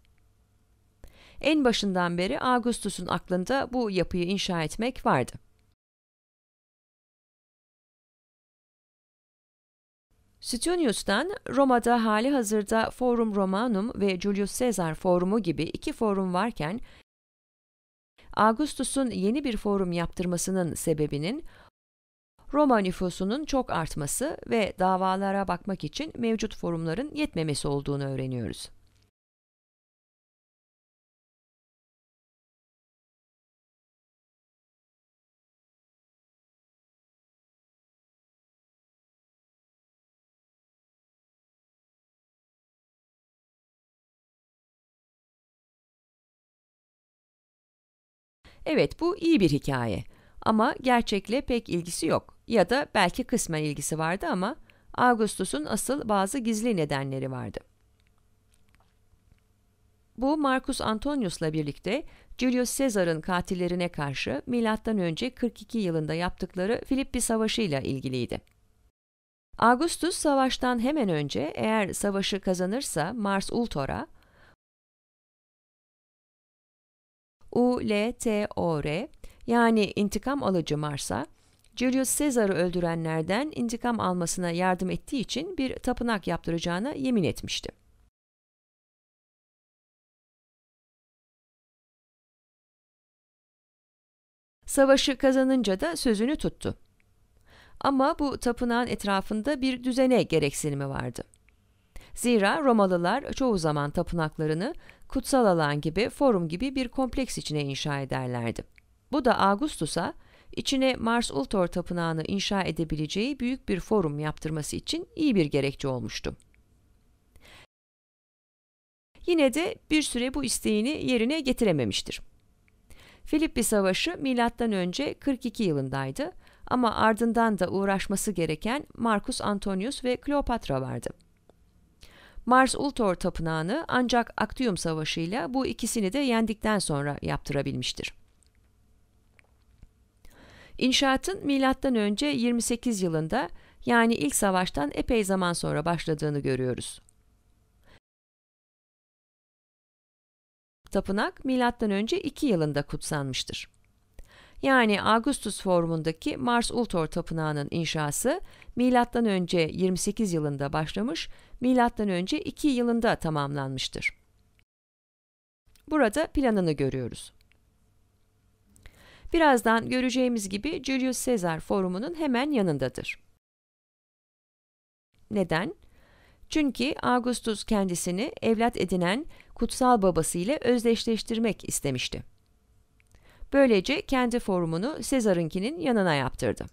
En başından beri Augustus'un aklında bu yapıyı inşa etmek vardı. Stunius'tan Roma'da hali hazırda Forum Romanum ve Julius Caesar Forumu gibi iki forum varken, Augustus'un yeni bir forum yaptırmasının sebebinin Roma nüfusunun çok artması ve davalara bakmak için mevcut forumların yetmemesi olduğunu öğreniyoruz. Evet bu iyi bir hikaye ama gerçekle pek ilgisi yok ya da belki kısmen ilgisi vardı ama Augustus'un asıl bazı gizli nedenleri vardı. Bu Marcus Antonius'la birlikte Julius Caesar'ın katillerine karşı M.Ö. 42 yılında yaptıkları Filippi Savaşı ile ilgiliydi. Augustus savaştan hemen önce eğer savaşı kazanırsa Mars Ultor'a, ULTOR yani intikam alıcı Mars'a Julius Caesar'ı öldürenlerden intikam almasına yardım ettiği için bir tapınak yaptıracağına yemin etmişti. Savaşı kazanınca da sözünü tuttu. Ama bu tapınağın etrafında bir düzene gereksinimi vardı. Zira Romalılar çoğu zaman tapınaklarını kutsal alan gibi forum gibi bir kompleks içine inşa ederlerdi. Bu da Augustus'a içine Mars Ultor tapınağını inşa edebileceği büyük bir forum yaptırması için iyi bir gerekçe olmuştu. Yine de bir süre bu isteğini yerine getirememiştir. Filippi Savaşı Milattan önce 42 yılındaydı ama ardından da uğraşması gereken Marcus Antonius ve Kleopatra vardı. Mars Ultor tapınağını ancak Actium Savaşı'yla bu ikisini de yendikten sonra yaptırabilmiştir. İnşaatın milattan önce 28 yılında yani ilk savaştan epey zaman sonra başladığını görüyoruz. Tapınak milattan önce 2 yılında kutsanmıştır yani Augustus formundaki Mars Ultor Tapınağı'nın inşası M.Ö. 28 yılında başlamış, M.Ö. 2 yılında tamamlanmıştır. Burada planını görüyoruz. Birazdan göreceğimiz gibi Julius Caesar forumunun hemen yanındadır. Neden? Çünkü Augustus kendisini evlat edinen kutsal babası ile özdeşleştirmek istemişti. Böylece kendi forumunu Sezar'ınkinin yanına yaptırdı.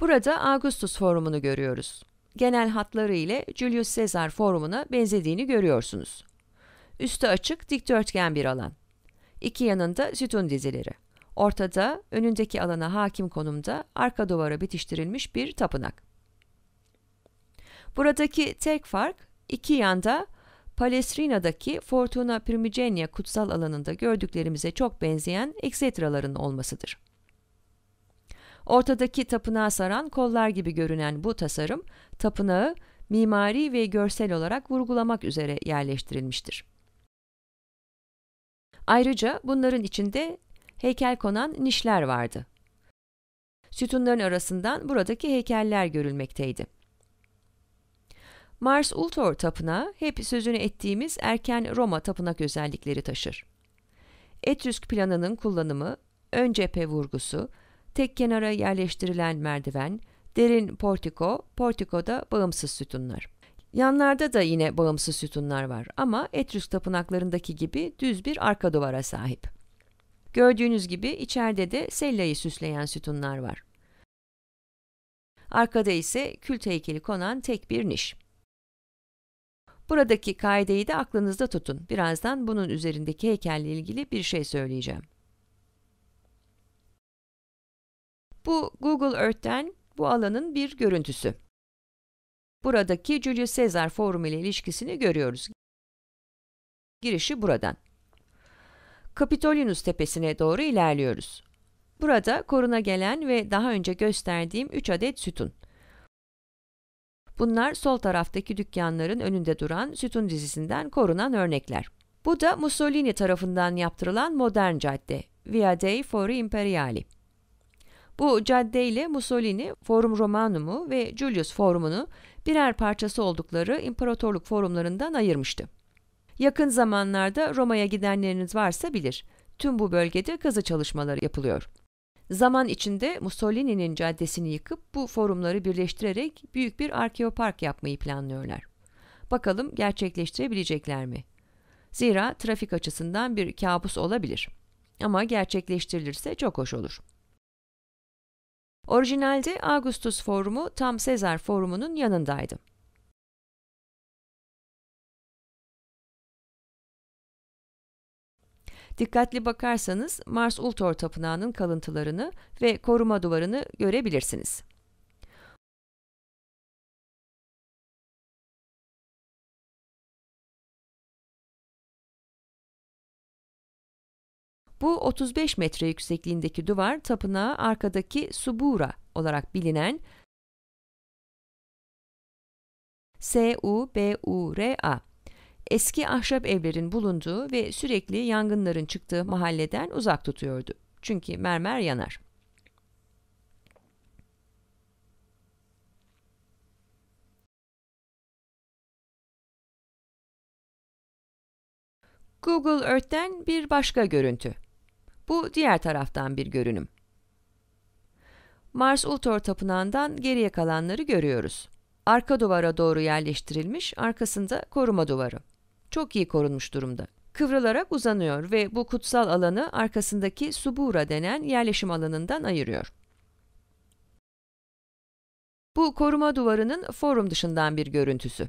Burada Augustus forumunu görüyoruz. Genel hatları ile Julius Caesar forumuna benzediğini görüyorsunuz. Üstü açık dikdörtgen bir alan. İki yanında sütun dizileri. Ortada, önündeki alana hakim konumda arka duvara bitiştirilmiş bir tapınak. Buradaki tek fark iki yanda Palestrina'daki Fortuna Primigenia kutsal alanında gördüklerimize çok benzeyen eksetraların olmasıdır. Ortadaki tapınağı saran kollar gibi görünen bu tasarım, tapınağı mimari ve görsel olarak vurgulamak üzere yerleştirilmiştir. Ayrıca bunların içinde heykel konan nişler vardı. Sütunların arasından buradaki heykeller görülmekteydi. Mars Ultor tapınağı hep sözünü ettiğimiz erken Roma tapınak özellikleri taşır. Etrüsk planının kullanımı, ön cephe vurgusu, tek kenara yerleştirilen merdiven, derin portiko, portikoda bağımsız sütunlar. Yanlarda da yine bağımsız sütunlar var ama Etrüsk tapınaklarındaki gibi düz bir arka duvara sahip. Gördüğünüz gibi içeride de sellayı süsleyen sütunlar var. Arkada ise kült heykeli konan tek bir niş. Buradaki kaideyi de aklınızda tutun. Birazdan bunun üzerindeki heykelle ilgili bir şey söyleyeceğim. Bu Google Earth'ten bu alanın bir görüntüsü. Buradaki Julius Caesar Forum ile ilişkisini görüyoruz. Girişi buradan. Kapitolinus tepesine doğru ilerliyoruz. Burada koruna gelen ve daha önce gösterdiğim 3 adet sütun. Bunlar sol taraftaki dükkanların önünde duran sütun dizisinden korunan örnekler. Bu da Mussolini tarafından yaptırılan modern cadde, Via dei Fori Imperiali. Bu caddeyle Mussolini Forum Romanum'u ve Julius Forum'unu birer parçası oldukları imparatorluk forumlarından ayırmıştı. Yakın zamanlarda Roma'ya gidenleriniz varsa bilir, tüm bu bölgede kazı çalışmaları yapılıyor. Zaman içinde Mussolini'nin caddesini yıkıp bu forumları birleştirerek büyük bir arkeopark yapmayı planlıyorlar. Bakalım gerçekleştirebilecekler mi? Zira trafik açısından bir kabus olabilir. Ama gerçekleştirilirse çok hoş olur. Orijinalde Augustus Forumu tam Sezar Forumu'nun yanındaydı. Dikkatli bakarsanız Mars Ultor Tapınağı'nın kalıntılarını ve koruma duvarını görebilirsiniz. Bu 35 metre yüksekliğindeki duvar tapınağı arkadaki Subura olarak bilinen S-U-B-U-R-A eski ahşap evlerin bulunduğu ve sürekli yangınların çıktığı mahalleden uzak tutuyordu. Çünkü mermer yanar. Google Earth'ten bir başka görüntü. Bu diğer taraftan bir görünüm. Mars Ultor Tapınağı'ndan geriye kalanları görüyoruz. Arka duvara doğru yerleştirilmiş, arkasında koruma duvarı çok iyi korunmuş durumda. Kıvrılarak uzanıyor ve bu kutsal alanı arkasındaki Subura denen yerleşim alanından ayırıyor. Bu koruma duvarının forum dışından bir görüntüsü.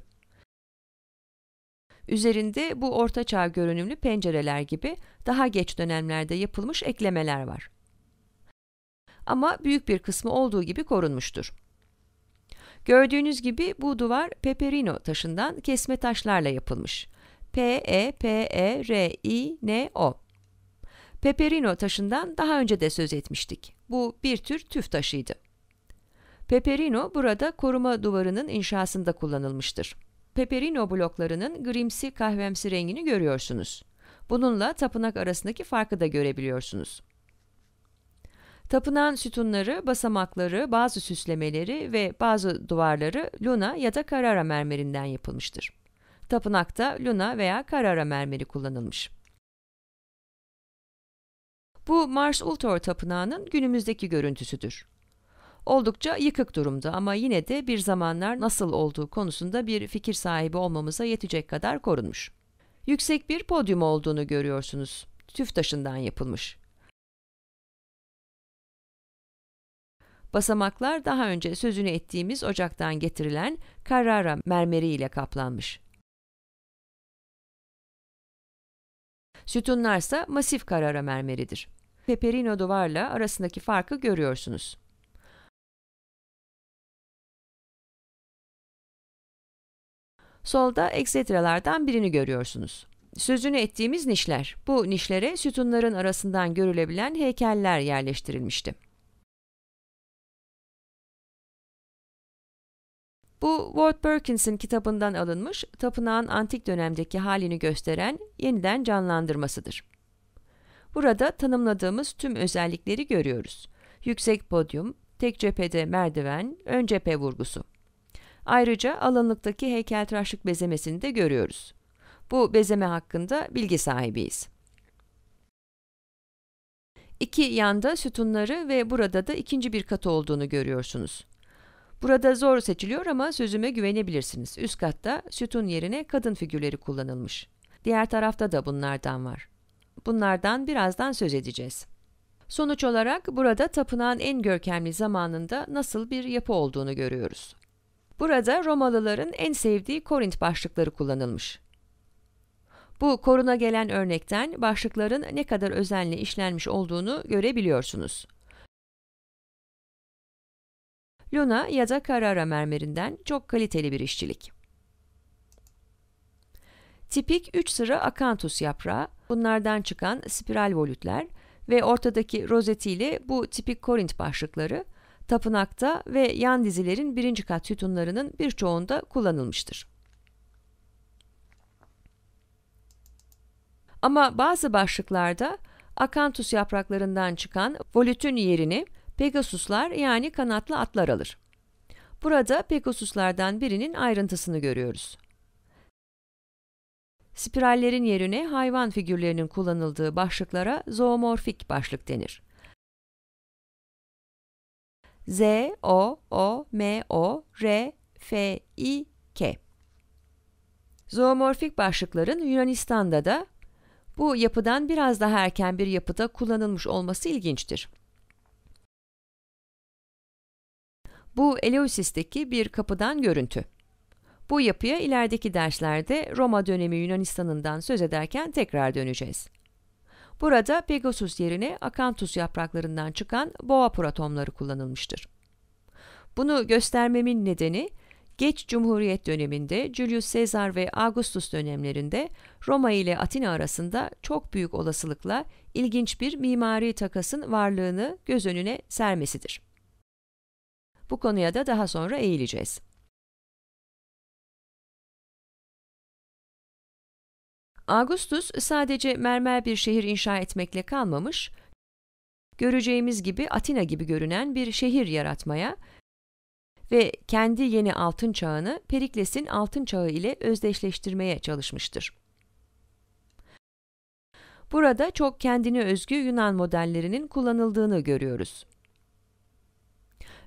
Üzerinde bu ortaçağ görünümlü pencereler gibi daha geç dönemlerde yapılmış eklemeler var. Ama büyük bir kısmı olduğu gibi korunmuştur. Gördüğünüz gibi bu duvar peperino taşından kesme taşlarla yapılmış. P-E-P-E-R-I-N-O. Peperino taşından daha önce de söz etmiştik. Bu bir tür tüf taşıydı. Peperino burada koruma duvarının inşasında kullanılmıştır. Peperino bloklarının grimsi kahvemsi rengini görüyorsunuz. Bununla tapınak arasındaki farkı da görebiliyorsunuz. Tapınağın sütunları, basamakları, bazı süslemeleri ve bazı duvarları Luna ya da karara mermerinden yapılmıştır. Tapınakta Luna veya Karara mermeri kullanılmış. Bu Mars Ultor Tapınağı'nın günümüzdeki görüntüsüdür. Oldukça yıkık durumda ama yine de bir zamanlar nasıl olduğu konusunda bir fikir sahibi olmamıza yetecek kadar korunmuş. Yüksek bir podyum olduğunu görüyorsunuz. Tüf taşından yapılmış. Basamaklar daha önce sözünü ettiğimiz ocaktan getirilen Carrara mermeriyle kaplanmış. Sütunlarsa masif karara mermeridir. Peperino duvarla arasındaki farkı görüyorsunuz. Solda eksetrelerden birini görüyorsunuz. Sözünü ettiğimiz nişler. Bu nişlere sütunların arasından görülebilen heykeller yerleştirilmişti. Bu Ward Perkins'in kitabından alınmış tapınağın antik dönemdeki halini gösteren yeniden canlandırmasıdır. Burada tanımladığımız tüm özellikleri görüyoruz. Yüksek podyum, tek cephede merdiven, ön cephe vurgusu. Ayrıca alınlıktaki heykeltıraşlık bezemesini de görüyoruz. Bu bezeme hakkında bilgi sahibiyiz. İki yanda sütunları ve burada da ikinci bir kat olduğunu görüyorsunuz. Burada zor seçiliyor ama sözüme güvenebilirsiniz. Üst katta sütun yerine kadın figürleri kullanılmış. Diğer tarafta da bunlardan var. Bunlardan birazdan söz edeceğiz. Sonuç olarak burada tapınağın en görkemli zamanında nasıl bir yapı olduğunu görüyoruz. Burada Romalıların en sevdiği Korint başlıkları kullanılmış. Bu koruna gelen örnekten başlıkların ne kadar özenle işlenmiş olduğunu görebiliyorsunuz. Luna ya da Carrara mermerinden çok kaliteli bir işçilik. Tipik 3 sıra akantus yaprağı, bunlardan çıkan spiral volütler ve ortadaki rozetiyle bu tipik korint başlıkları tapınakta ve yan dizilerin birinci kat sütunlarının birçoğunda kullanılmıştır. Ama bazı başlıklarda akantus yapraklarından çıkan volütün yerini Pegasuslar yani kanatlı atlar alır. Burada Pegasuslardan birinin ayrıntısını görüyoruz. Spirallerin yerine hayvan figürlerinin kullanıldığı başlıklara zoomorfik başlık denir. Z, O, O, M, O, R, F, I, K. Zoomorfik başlıkların Yunanistan'da da bu yapıdan biraz daha erken bir yapıda kullanılmış olması ilginçtir. Bu Eleusis'teki bir kapıdan görüntü. Bu yapıya ilerideki derslerde Roma dönemi Yunanistan'ından söz ederken tekrar döneceğiz. Burada Pegasus yerine akantus yapraklarından çıkan boğa protomları kullanılmıştır. Bunu göstermemin nedeni geç Cumhuriyet döneminde Julius Caesar ve Augustus dönemlerinde Roma ile Atina arasında çok büyük olasılıkla ilginç bir mimari takasın varlığını göz önüne sermesidir. Bu konuya da daha sonra eğileceğiz. Augustus sadece mermer bir şehir inşa etmekle kalmamış, göreceğimiz gibi Atina gibi görünen bir şehir yaratmaya ve kendi yeni altın çağını Perikles'in altın çağı ile özdeşleştirmeye çalışmıştır. Burada çok kendine özgü Yunan modellerinin kullanıldığını görüyoruz.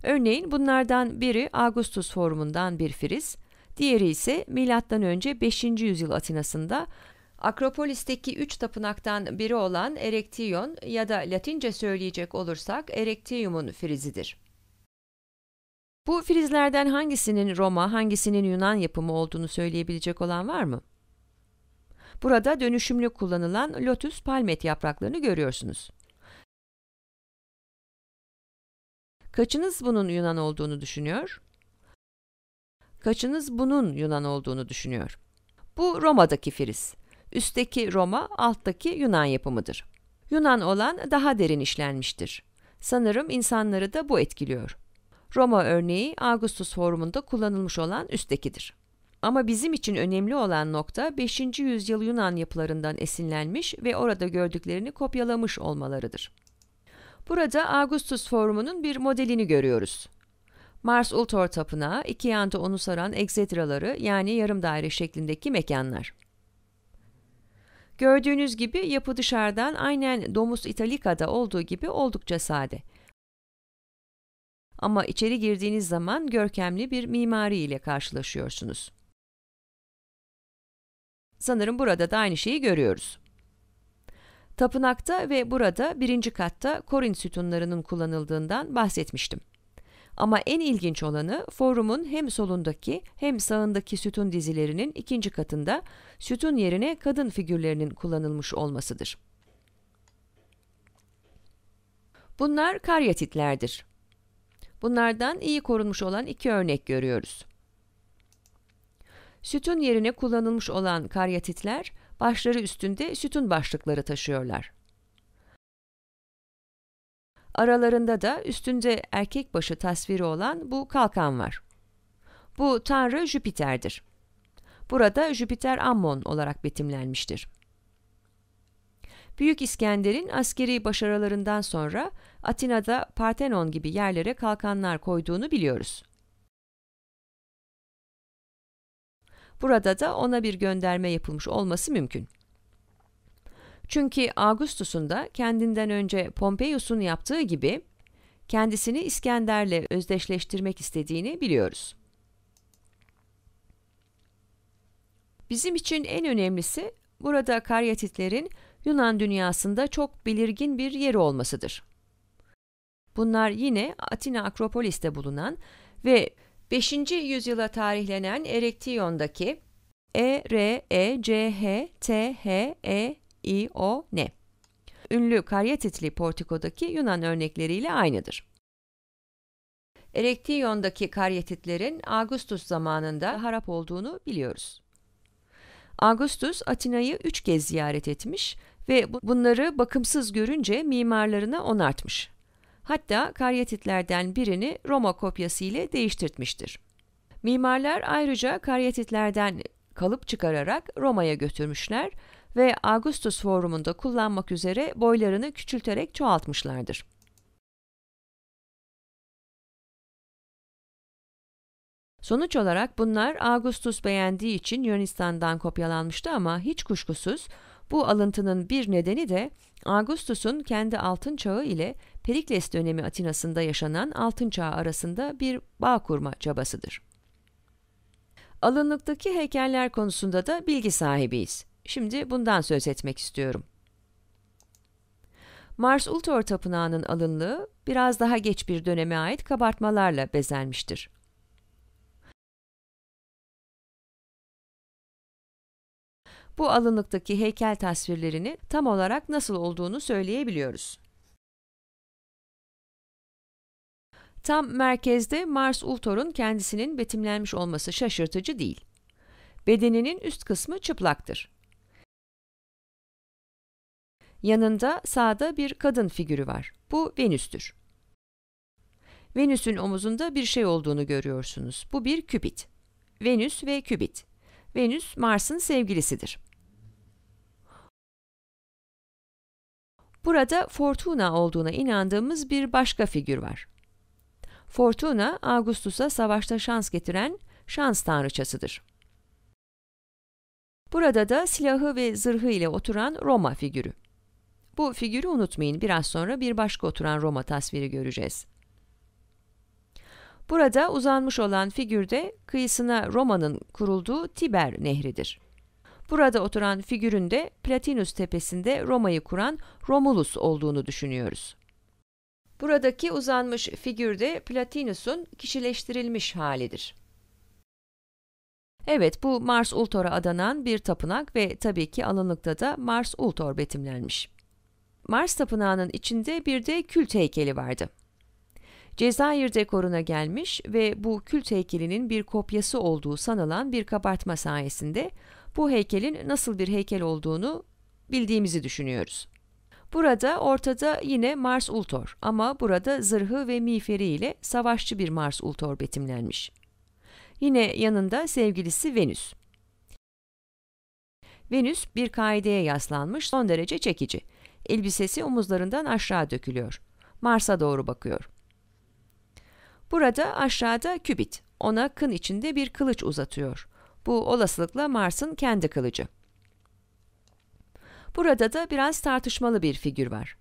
Örneğin bunlardan biri Augustus formundan bir firiz, diğeri ise Milattan önce 5. yüzyıl Atinası'nda Akropolis'teki üç tapınaktan biri olan Erektion ya da Latince söyleyecek olursak Erektium'un frizidir. Bu frizlerden hangisinin Roma, hangisinin Yunan yapımı olduğunu söyleyebilecek olan var mı? Burada dönüşümlü kullanılan lotus palmet yapraklarını görüyorsunuz. Kaçınız bunun Yunan olduğunu düşünüyor? Kaçınız bunun Yunan olduğunu düşünüyor? Bu Roma'daki Firiz. Üstteki Roma, alttaki Yunan yapımıdır. Yunan olan daha derin işlenmiştir. Sanırım insanları da bu etkiliyor. Roma örneği Augustus Forumunda kullanılmış olan üsttekidir. Ama bizim için önemli olan nokta 5. yüzyıl Yunan yapılarından esinlenmiş ve orada gördüklerini kopyalamış olmalarıdır. Burada Augustus Forumu'nun bir modelini görüyoruz. Mars Ultor Tapınağı, iki yanda onu saran eksetraları yani yarım daire şeklindeki mekanlar. Gördüğünüz gibi yapı dışarıdan aynen Domus Italica'da olduğu gibi oldukça sade. Ama içeri girdiğiniz zaman görkemli bir mimari ile karşılaşıyorsunuz. Sanırım burada da aynı şeyi görüyoruz. Tapınakta ve burada birinci katta korin sütunlarının kullanıldığından bahsetmiştim. Ama en ilginç olanı forumun hem solundaki hem sağındaki sütun dizilerinin ikinci katında sütun yerine kadın figürlerinin kullanılmış olmasıdır. Bunlar karyatitlerdir. Bunlardan iyi korunmuş olan iki örnek görüyoruz. Sütun yerine kullanılmış olan karyatitler, başları üstünde sütun başlıkları taşıyorlar. Aralarında da üstünde erkek başı tasviri olan bu kalkan var. Bu tanrı Jüpiter'dir. Burada Jüpiter Ammon olarak betimlenmiştir. Büyük İskender'in askeri başarılarından sonra Atina'da Partenon gibi yerlere kalkanlar koyduğunu biliyoruz. Burada da ona bir gönderme yapılmış olması mümkün. Çünkü Augustus'un kendinden önce Pompeius'un yaptığı gibi kendisini İskender'le özdeşleştirmek istediğini biliyoruz. Bizim için en önemlisi burada karyatitlerin Yunan dünyasında çok belirgin bir yeri olmasıdır. Bunlar yine Atina Akropolis'te bulunan ve 5. yüzyıla tarihlenen Erektiyon'daki E, R, E, C, H, T, H, E, I, O, N. Ünlü Karyatitli portikodaki Yunan örnekleriyle aynıdır. Erektiyon'daki karyatitlerin Augustus zamanında harap olduğunu biliyoruz. Augustus Atina'yı üç kez ziyaret etmiş ve bunları bakımsız görünce mimarlarına onartmış. Hatta karyatitlerden birini Roma kopyası ile değiştirtmiştir. Mimarlar ayrıca karyatitlerden kalıp çıkararak Roma'ya götürmüşler ve Augustus Forum'unda kullanmak üzere boylarını küçülterek çoğaltmışlardır. Sonuç olarak bunlar Augustus beğendiği için Yunanistan'dan kopyalanmıştı ama hiç kuşkusuz bu alıntının bir nedeni de Augustus'un kendi altın çağı ile Perikles dönemi Atina'sında yaşanan Altın Çağ arasında bir bağ kurma çabasıdır. Alınlıktaki heykeller konusunda da bilgi sahibiyiz. Şimdi bundan söz etmek istiyorum. Mars Ultor Tapınağı'nın alınlığı biraz daha geç bir döneme ait kabartmalarla bezelmiştir. Bu alınlıktaki heykel tasvirlerini tam olarak nasıl olduğunu söyleyebiliyoruz. Tam merkezde Mars Ultor'un kendisinin betimlenmiş olması şaşırtıcı değil. Bedeninin üst kısmı çıplaktır. Yanında sağda bir kadın figürü var. Bu Venüs'tür. Venüs'ün omuzunda bir şey olduğunu görüyorsunuz. Bu bir kübit. Venüs ve kübit. Venüs, Mars'ın sevgilisidir. Burada Fortuna olduğuna inandığımız bir başka figür var. Fortuna, Augustus'a savaşta şans getiren şans tanrıçasıdır. Burada da silahı ve zırhı ile oturan Roma figürü. Bu figürü unutmayın, biraz sonra bir başka oturan Roma tasviri göreceğiz. Burada uzanmış olan figürde kıyısına Roma'nın kurulduğu Tiber nehridir. Burada oturan figürün de Platinus tepesinde Roma'yı kuran Romulus olduğunu düşünüyoruz. Buradaki uzanmış figürde Platinus'un kişileştirilmiş halidir. Evet, bu Mars Ultor'a adanan bir tapınak ve tabii ki alınlıkta da Mars Ultor betimlenmiş. Mars tapınağının içinde bir de kült heykeli vardı. Cezayir dekoruna gelmiş ve bu kült heykelinin bir kopyası olduğu sanılan bir kabartma sayesinde bu heykelin nasıl bir heykel olduğunu bildiğimizi düşünüyoruz. Burada ortada yine Mars Ultor ama burada zırhı ve miğferi ile savaşçı bir Mars Ultor betimlenmiş. Yine yanında sevgilisi Venüs. Venüs bir kaideye yaslanmış son derece çekici. Elbisesi omuzlarından aşağı dökülüyor. Mars'a doğru bakıyor. Burada aşağıda Kübit. Ona kın içinde bir kılıç uzatıyor. Bu olasılıkla Mars'ın kendi kılıcı. Burada da biraz tartışmalı bir figür var.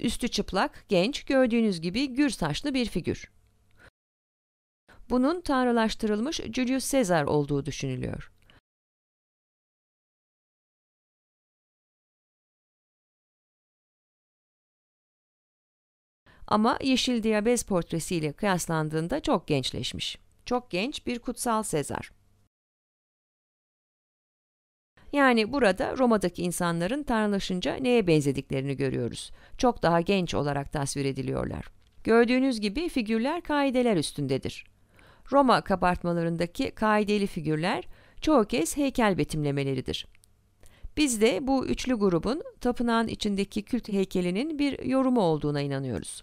Üstü çıplak, genç, gördüğünüz gibi gür saçlı bir figür. Bunun tanrılaştırılmış Julius Caesar olduğu düşünülüyor. Ama yeşil diyabez portresiyle kıyaslandığında çok gençleşmiş. Çok genç bir kutsal Sezar. Yani burada Roma'daki insanların tanrılaşınca neye benzediklerini görüyoruz. Çok daha genç olarak tasvir ediliyorlar. Gördüğünüz gibi figürler kaideler üstündedir. Roma kabartmalarındaki kaideli figürler çoğu kez heykel betimlemeleridir. Biz de bu üçlü grubun tapınağın içindeki kült heykelinin bir yorumu olduğuna inanıyoruz.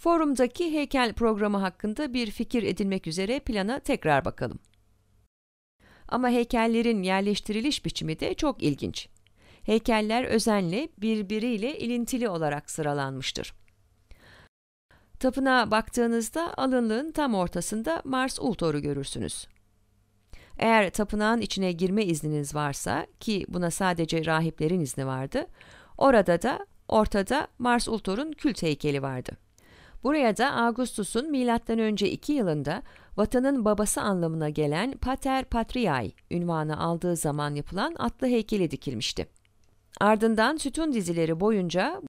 Forumdaki heykel programı hakkında bir fikir edinmek üzere plana tekrar bakalım. Ama heykellerin yerleştiriliş biçimi de çok ilginç. Heykeller özenle birbiriyle ilintili olarak sıralanmıştır. Tapınağa baktığınızda alınlığın tam ortasında Mars Ultor'u görürsünüz. Eğer tapınağın içine girme izniniz varsa ki buna sadece rahiplerin izni vardı, orada da ortada Mars Ultor'un kült heykeli vardı. Buraya da Augustus'un M.Ö. 2 yılında vatanın babası anlamına gelen Pater Patriae ünvanı aldığı zaman yapılan atlı heykeli dikilmişti. Ardından sütun dizileri boyunca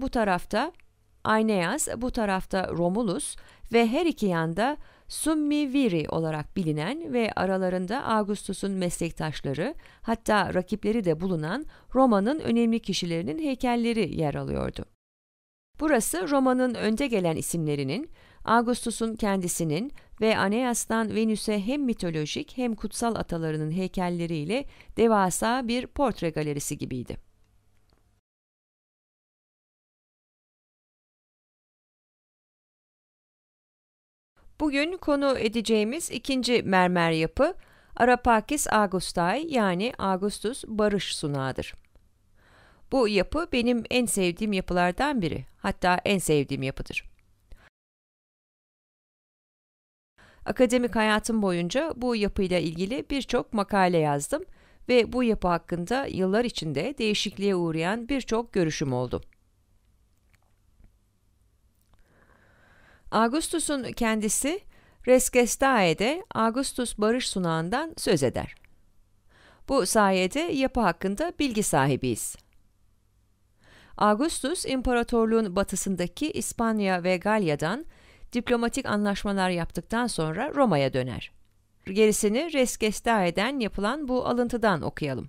bu tarafta Aeneas, bu tarafta Romulus ve her iki yanda Summi Viri olarak bilinen ve aralarında Augustus'un meslektaşları hatta rakipleri de bulunan Roma'nın önemli kişilerinin heykelleri yer alıyordu. Burası Roma'nın önde gelen isimlerinin, Augustus'un kendisinin ve Aeneas'tan Venüs'e hem mitolojik hem kutsal atalarının heykelleriyle devasa bir portre galerisi gibiydi. Bugün konu edeceğimiz ikinci mermer yapı Arapakis Agustai yani Augustus Barış Sunağı'dır. Bu yapı benim en sevdiğim yapılardan biri, hatta en sevdiğim yapıdır. Akademik hayatım boyunca bu yapıyla ilgili birçok makale yazdım ve bu yapı hakkında yıllar içinde değişikliğe uğrayan birçok görüşüm oldu. Augustus'un kendisi Res Gestae'de Augustus Barış Sunağı'ndan söz eder. Bu sayede yapı hakkında bilgi sahibiyiz. Augustus, imparatorluğun batısındaki İspanya ve Galya'dan diplomatik anlaşmalar yaptıktan sonra Roma'ya döner. Gerisini Res Gestae'den yapılan bu alıntıdan okuyalım.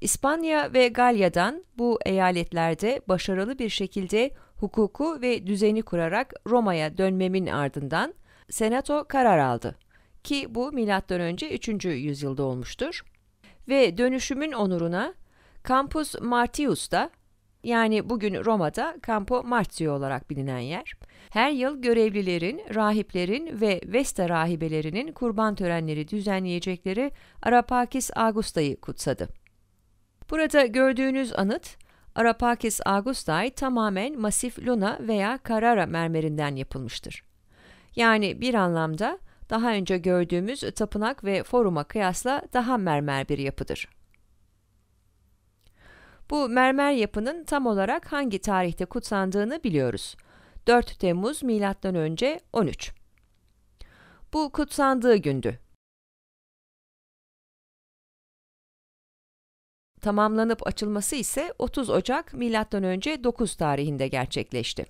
İspanya ve Galya'dan bu eyaletlerde başarılı bir şekilde hukuku ve düzeni kurarak Roma'ya dönmemin ardından Senato karar aldı ki bu Milattan Önce 3. yüzyılda olmuştur. Ve dönüşümün onuruna Campus Martius'ta yani bugün Roma'da Campo Martio olarak bilinen yer. Her yıl görevlilerin, rahiplerin ve Vesta rahibelerinin kurban törenleri düzenleyecekleri Arapakis Agusta'yı kutsadı. Burada gördüğünüz anıt Arapakis augustai tamamen masif Luna veya Carrara mermerinden yapılmıştır. Yani bir anlamda daha önce gördüğümüz tapınak ve foruma kıyasla daha mermer bir yapıdır. Bu mermer yapının tam olarak hangi tarihte kutsandığını biliyoruz. 4 Temmuz M.Ö. 13. Bu kutsandığı gündü. tamamlanıp açılması ise 30 Ocak Milattan Önce 9 tarihinde gerçekleşti.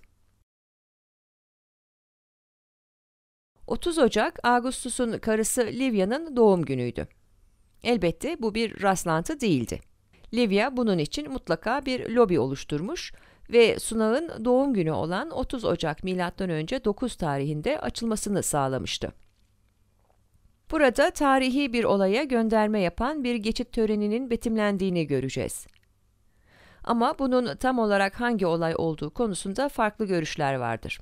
30 Ocak Augustus'un karısı Livia'nın doğum günüydü. Elbette bu bir rastlantı değildi. Livia bunun için mutlaka bir lobi oluşturmuş ve Sunağ'ın doğum günü olan 30 Ocak Milattan Önce 9 tarihinde açılmasını sağlamıştı. Burada tarihi bir olaya gönderme yapan bir geçit töreninin betimlendiğini göreceğiz. Ama bunun tam olarak hangi olay olduğu konusunda farklı görüşler vardır.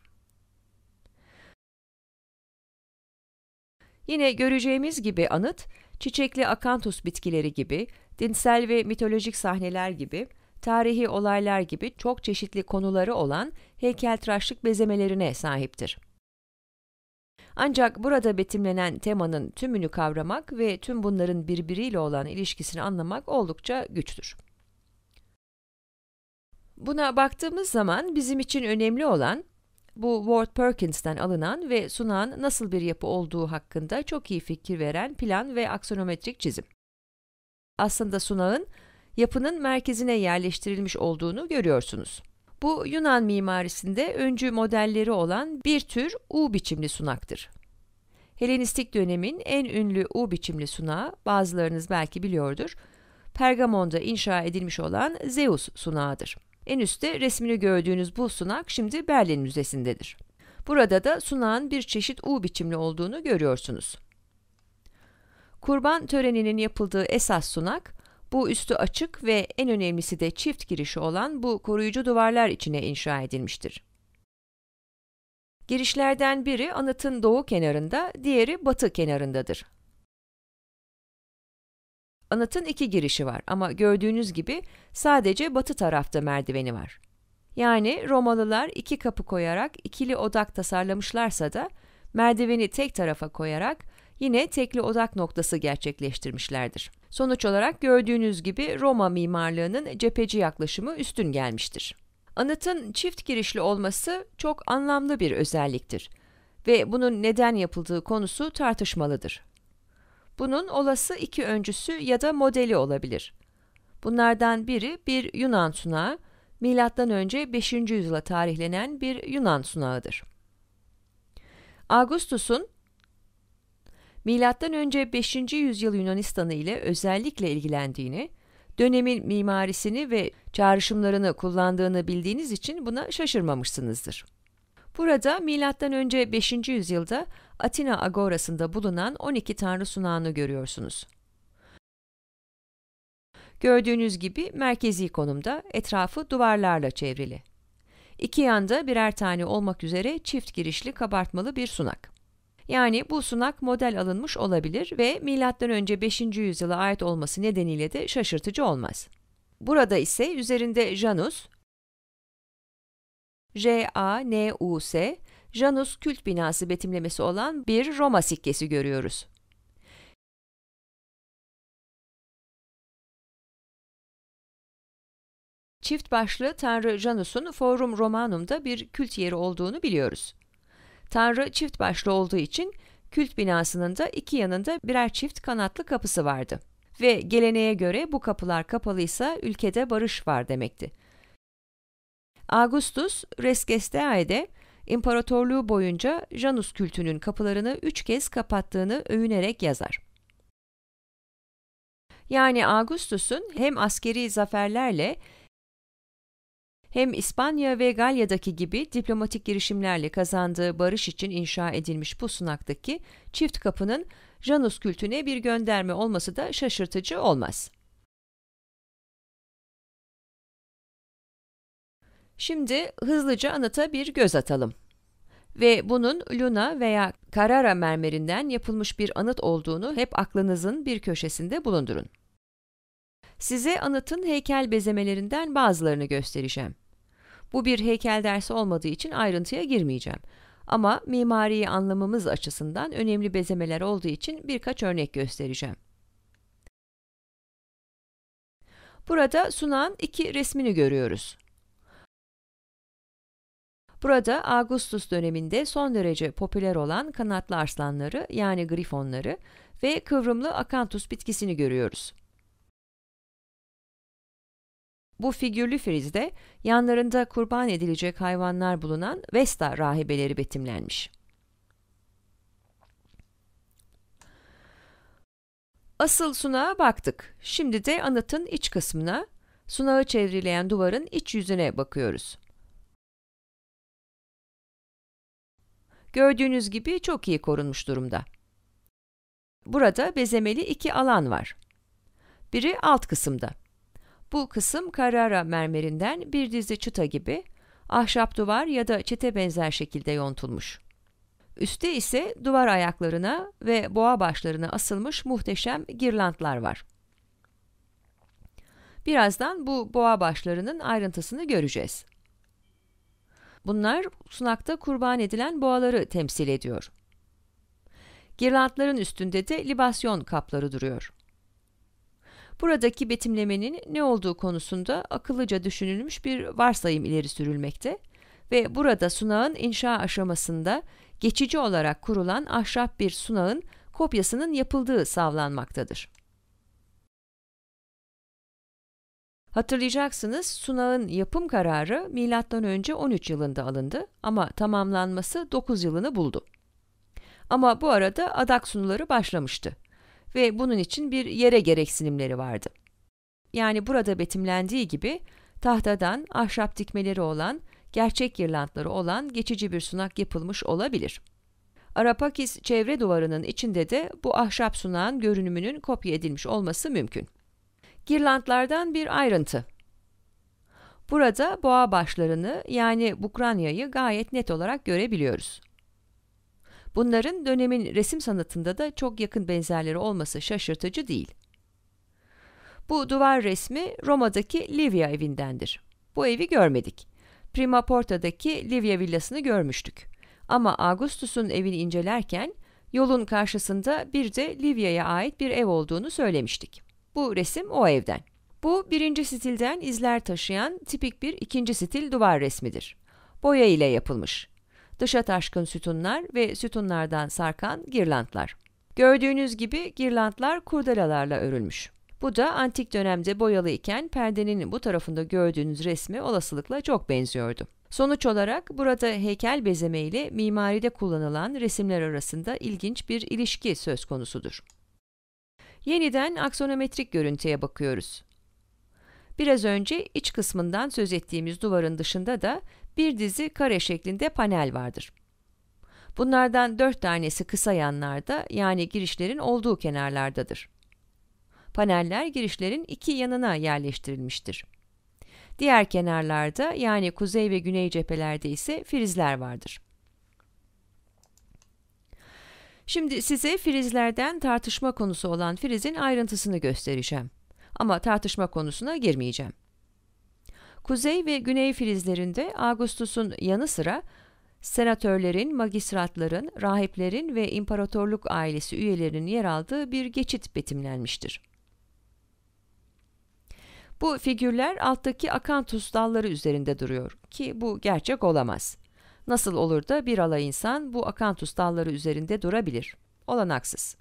Yine göreceğimiz gibi anıt, çiçekli akantus bitkileri gibi, dinsel ve mitolojik sahneler gibi, tarihi olaylar gibi çok çeşitli konuları olan heykeltıraşlık bezemelerine sahiptir. Ancak burada betimlenen temanın tümünü kavramak ve tüm bunların birbiriyle olan ilişkisini anlamak oldukça güçtür. Buna baktığımız zaman bizim için önemli olan bu Ward Perkins'ten alınan ve sunağın nasıl bir yapı olduğu hakkında çok iyi fikir veren plan ve aksonometrik çizim. Aslında sunağın yapının merkezine yerleştirilmiş olduğunu görüyorsunuz. Bu Yunan mimarisinde öncü modelleri olan bir tür U biçimli sunaktır. Helenistik dönemin en ünlü U biçimli sunağı bazılarınız belki biliyordur. Pergamon'da inşa edilmiş olan Zeus sunağıdır. En üstte resmini gördüğünüz bu sunak şimdi Berlin Müzesi'ndedir. Burada da sunağın bir çeşit U biçimli olduğunu görüyorsunuz. Kurban töreninin yapıldığı esas sunak, bu üstü açık ve en önemlisi de çift girişi olan bu koruyucu duvarlar içine inşa edilmiştir. Girişlerden biri anıtın doğu kenarında, diğeri batı kenarındadır. Anıtın iki girişi var ama gördüğünüz gibi sadece batı tarafta merdiveni var. Yani Romalılar iki kapı koyarak ikili odak tasarlamışlarsa da merdiveni tek tarafa koyarak yine tekli odak noktası gerçekleştirmişlerdir. Sonuç olarak gördüğünüz gibi Roma mimarlığının cepheci yaklaşımı üstün gelmiştir. Anıtın çift girişli olması çok anlamlı bir özelliktir ve bunun neden yapıldığı konusu tartışmalıdır. Bunun olası iki öncüsü ya da modeli olabilir. Bunlardan biri bir Yunan sunağı, M.Ö. 5. yüzyıla tarihlenen bir Yunan sunağıdır. Augustus'un önce 5. yüzyıl Yunanistan'ı ile özellikle ilgilendiğini, dönemin mimarisini ve çağrışımlarını kullandığını bildiğiniz için buna şaşırmamışsınızdır. Burada önce 5. yüzyılda Atina Agorası'nda bulunan 12 tanrı sunağını görüyorsunuz. Gördüğünüz gibi merkezi konumda etrafı duvarlarla çevrili. İki yanda birer tane olmak üzere çift girişli kabartmalı bir sunak. Yani bu sunak model alınmış olabilir ve M.Ö. 5. yüzyıla ait olması nedeniyle de şaşırtıcı olmaz. Burada ise üzerinde Janus, J-A-N-U-S, Janus kült binası betimlemesi olan bir Roma sikkesi görüyoruz. Çift başlı Tanrı Janus'un Forum Romanum'da bir kült yeri olduğunu biliyoruz. Tanrı çift başlı olduğu için kült binasının da iki yanında birer çift kanatlı kapısı vardı. Ve geleneğe göre bu kapılar kapalıysa ülkede barış var demekti. Augustus, Resgesteae'de imparatorluğu boyunca Janus kültünün kapılarını üç kez kapattığını övünerek yazar. Yani Augustus'un hem askeri zaferlerle hem İspanya ve Galya'daki gibi diplomatik girişimlerle kazandığı barış için inşa edilmiş bu sunaktaki çift kapının Janus kültüne bir gönderme olması da şaşırtıcı olmaz. Şimdi hızlıca anıta bir göz atalım. Ve bunun Luna veya Carrara mermerinden yapılmış bir anıt olduğunu hep aklınızın bir köşesinde bulundurun. Size anıtın heykel bezemelerinden bazılarını göstereceğim. Bu bir heykel dersi olmadığı için ayrıntıya girmeyeceğim. Ama mimariyi anlamamız açısından önemli bezemeler olduğu için birkaç örnek göstereceğim. Burada sunan iki resmini görüyoruz. Burada Augustus döneminde son derece popüler olan kanatlı aslanları yani grifonları ve kıvrımlı akantus bitkisini görüyoruz. Bu figürlü frizde yanlarında kurban edilecek hayvanlar bulunan Vesta rahibeleri betimlenmiş. Asıl sunağa baktık. Şimdi de anıtın iç kısmına, sunağı çevrileyen duvarın iç yüzüne bakıyoruz. Gördüğünüz gibi çok iyi korunmuş durumda. Burada bezemeli iki alan var. Biri alt kısımda. Bu kısım Carrara mermerinden bir dizi çıta gibi, ahşap duvar ya da çite benzer şekilde yontulmuş. Üste ise duvar ayaklarına ve boğa başlarına asılmış muhteşem girlandlar var. Birazdan bu boğa başlarının ayrıntısını göreceğiz. Bunlar sunakta kurban edilen boğaları temsil ediyor. Girlandların üstünde de libasyon kapları duruyor. Buradaki betimlemenin ne olduğu konusunda akıllıca düşünülmüş bir varsayım ileri sürülmekte ve burada sunağın inşa aşamasında geçici olarak kurulan ahşap bir sunağın kopyasının yapıldığı savlanmaktadır. Hatırlayacaksınız sunağın yapım kararı M.Ö. 13 yılında alındı ama tamamlanması 9 yılını buldu. Ama bu arada adak sunuları başlamıştı ve bunun için bir yere gereksinimleri vardı. Yani burada betimlendiği gibi tahtadan ahşap dikmeleri olan, gerçek girlandları olan geçici bir sunak yapılmış olabilir. Arapakis çevre duvarının içinde de bu ahşap sunağın görünümünün kopya edilmiş olması mümkün. Girlandlardan bir ayrıntı. Burada boğa başlarını yani Bukranya'yı gayet net olarak görebiliyoruz. Bunların dönemin resim sanatında da çok yakın benzerleri olması şaşırtıcı değil. Bu duvar resmi Roma'daki Livia evindendir. Bu evi görmedik. Prima Porta'daki Livia villasını görmüştük. Ama Augustus'un evini incelerken yolun karşısında bir de Livia'ya ait bir ev olduğunu söylemiştik. Bu resim o evden. Bu birinci stilden izler taşıyan tipik bir ikinci stil duvar resmidir. Boya ile yapılmış dışa taşkın sütunlar ve sütunlardan sarkan girlandlar. Gördüğünüz gibi girlandlar kurdelalarla örülmüş. Bu da antik dönemde boyalı iken perdenin bu tarafında gördüğünüz resme olasılıkla çok benziyordu. Sonuç olarak burada heykel bezeme ile mimaride kullanılan resimler arasında ilginç bir ilişki söz konusudur. Yeniden aksonometrik görüntüye bakıyoruz. Biraz önce iç kısmından söz ettiğimiz duvarın dışında da bir dizi kare şeklinde panel vardır. Bunlardan dört tanesi kısa yanlarda yani girişlerin olduğu kenarlardadır. Paneller girişlerin iki yanına yerleştirilmiştir. Diğer kenarlarda yani kuzey ve güney cephelerde ise frizler vardır. Şimdi size frizlerden tartışma konusu olan frizin ayrıntısını göstereceğim. Ama tartışma konusuna girmeyeceğim. Kuzey ve Güney Filizlerinde Augustus'un yanı sıra senatörlerin, magistratların, rahiplerin ve imparatorluk ailesi üyelerinin yer aldığı bir geçit betimlenmiştir. Bu figürler alttaki akantus dalları üzerinde duruyor ki bu gerçek olamaz. Nasıl olur da bir alay insan bu akantus dalları üzerinde durabilir? Olanaksız.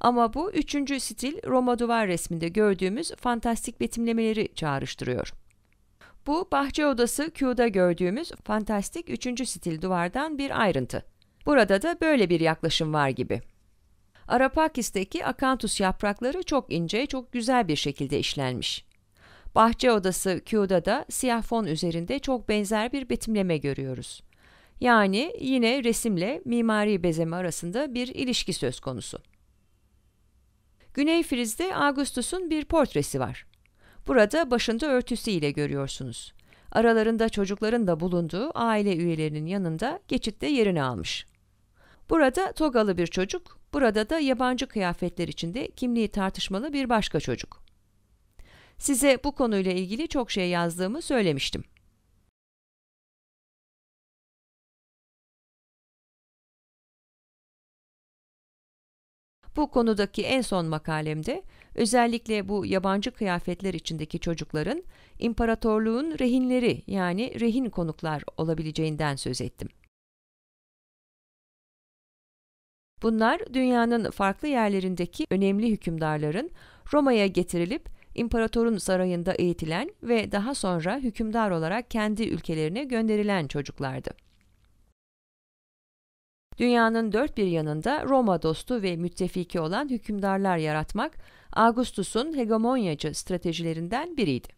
Ama bu üçüncü stil Roma duvar resminde gördüğümüz fantastik betimlemeleri çağrıştırıyor. Bu bahçe odası Q'da gördüğümüz fantastik üçüncü stil duvardan bir ayrıntı. Burada da böyle bir yaklaşım var gibi. Arapakis'teki akantus yaprakları çok ince, çok güzel bir şekilde işlenmiş. Bahçe odası Q'da da siyah fon üzerinde çok benzer bir betimleme görüyoruz. Yani yine resimle mimari bezeme arasında bir ilişki söz konusu. Güney Friz'de Augustus'un bir portresi var. Burada başında örtüsüyle görüyorsunuz. Aralarında çocukların da bulunduğu aile üyelerinin yanında geçitte yerini almış. Burada togalı bir çocuk, burada da yabancı kıyafetler içinde kimliği tartışmalı bir başka çocuk. Size bu konuyla ilgili çok şey yazdığımı söylemiştim. Bu konudaki en son makalemde Özellikle bu yabancı kıyafetler içindeki çocukların imparatorluğun rehinleri yani rehin konuklar olabileceğinden söz ettim. Bunlar dünyanın farklı yerlerindeki önemli hükümdarların Roma'ya getirilip imparatorun sarayında eğitilen ve daha sonra hükümdar olarak kendi ülkelerine gönderilen çocuklardı. Dünyanın dört bir yanında Roma dostu ve müttefiki olan hükümdarlar yaratmak Augustus'un hegemonyacı stratejilerinden biriydi.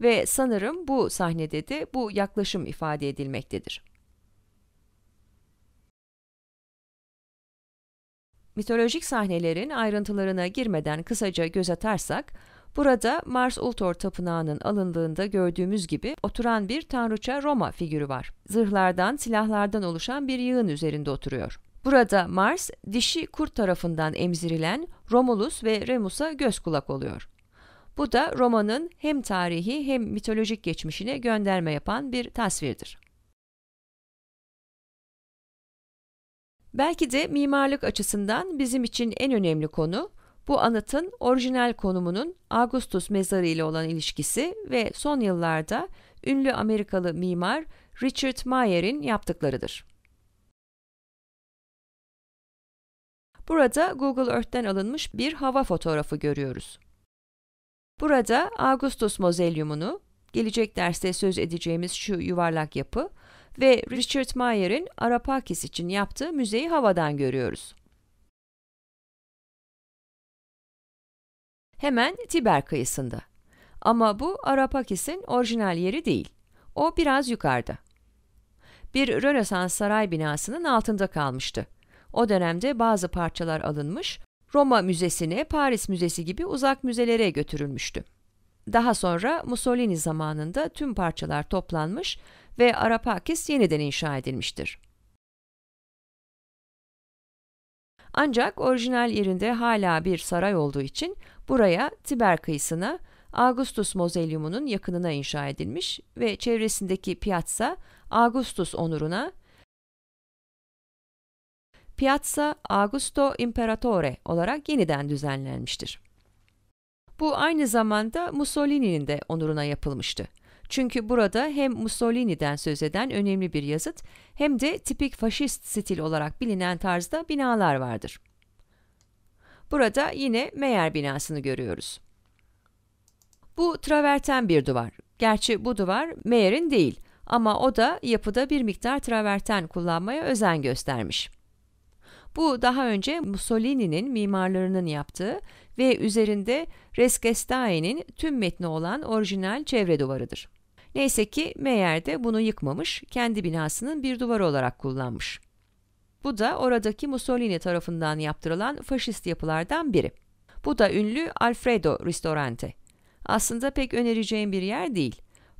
Ve sanırım bu sahnede de bu yaklaşım ifade edilmektedir. Mitolojik sahnelerin ayrıntılarına girmeden kısaca göz atarsak, burada Mars Ultor Tapınağı'nın alındığında gördüğümüz gibi oturan bir tanrıça Roma figürü var. Zırhlardan, silahlardan oluşan bir yığın üzerinde oturuyor. Burada Mars, dişi kurt tarafından emzirilen Romulus ve Remus'a göz kulak oluyor. Bu da romanın hem tarihi hem mitolojik geçmişine gönderme yapan bir tasvirdir. Belki de mimarlık açısından bizim için en önemli konu bu anıtın orijinal konumunun Augustus mezarı ile olan ilişkisi ve son yıllarda ünlü Amerikalı mimar Richard Mayer'in yaptıklarıdır. Burada Google Earth'ten alınmış bir hava fotoğrafı görüyoruz. Burada Augustus mozelyumunu, gelecek derste söz edeceğimiz şu yuvarlak yapı ve Richard Mayer'in Arapakis için yaptığı müzeyi havadan görüyoruz. Hemen Tiber kıyısında. Ama bu Arapakis'in orijinal yeri değil. O biraz yukarıda. Bir Rönesans saray binasının altında kalmıştı. O dönemde bazı parçalar alınmış, Roma Müzesi'ne, Paris Müzesi gibi uzak müzelere götürülmüştü. Daha sonra Mussolini zamanında tüm parçalar toplanmış ve Arapakis yeniden inşa edilmiştir. Ancak orijinal yerinde hala bir saray olduğu için buraya Tiber kıyısına Augustus Mozelyumu'nun yakınına inşa edilmiş ve çevresindeki piyatsa Augustus onuruna Piazza Augusto Imperatore olarak yeniden düzenlenmiştir. Bu aynı zamanda Mussolini'nin de onuruna yapılmıştı. Çünkü burada hem Mussolini'den söz eden önemli bir yazıt hem de tipik faşist stil olarak bilinen tarzda binalar vardır. Burada yine Meyer binasını görüyoruz. Bu traverten bir duvar. Gerçi bu duvar Meyer'in değil ama o da yapıda bir miktar traverten kullanmaya özen göstermiş. Bu daha önce Mussolini'nin mimarlarının yaptığı ve üzerinde Resgestae'nin tüm metni olan orijinal çevre duvarıdır. Neyse ki Meyer de bunu yıkmamış, kendi binasının bir duvarı olarak kullanmış. Bu da oradaki Mussolini tarafından yaptırılan faşist yapılardan biri. Bu da ünlü Alfredo Ristorante. Aslında pek önereceğim bir yer değil.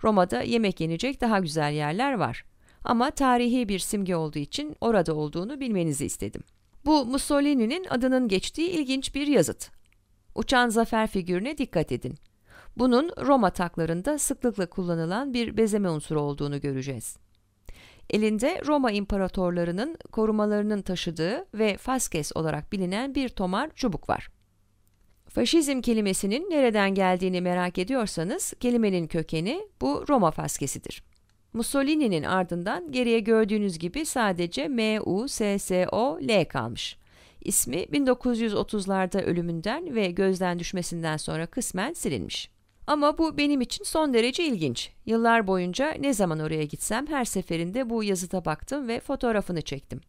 Roma'da yemek yenecek daha güzel yerler var. Ama tarihi bir simge olduğu için orada olduğunu bilmenizi istedim. Bu Mussolini'nin adının geçtiği ilginç bir yazıt. Uçan zafer figürüne dikkat edin. Bunun Roma taklarında sıklıkla kullanılan bir bezeme unsuru olduğunu göreceğiz. Elinde Roma imparatorlarının korumalarının taşıdığı ve fasces olarak bilinen bir tomar çubuk var. Faşizm kelimesinin nereden geldiğini merak ediyorsanız kelimenin kökeni bu Roma faskesidir. Mussolini'nin ardından geriye gördüğünüz gibi sadece MUSSOL kalmış. İsmi 1930'larda ölümünden ve gözden düşmesinden sonra kısmen silinmiş. Ama bu benim için son derece ilginç. Yıllar boyunca ne zaman oraya gitsem her seferinde bu yazıda baktım ve fotoğrafını çektim.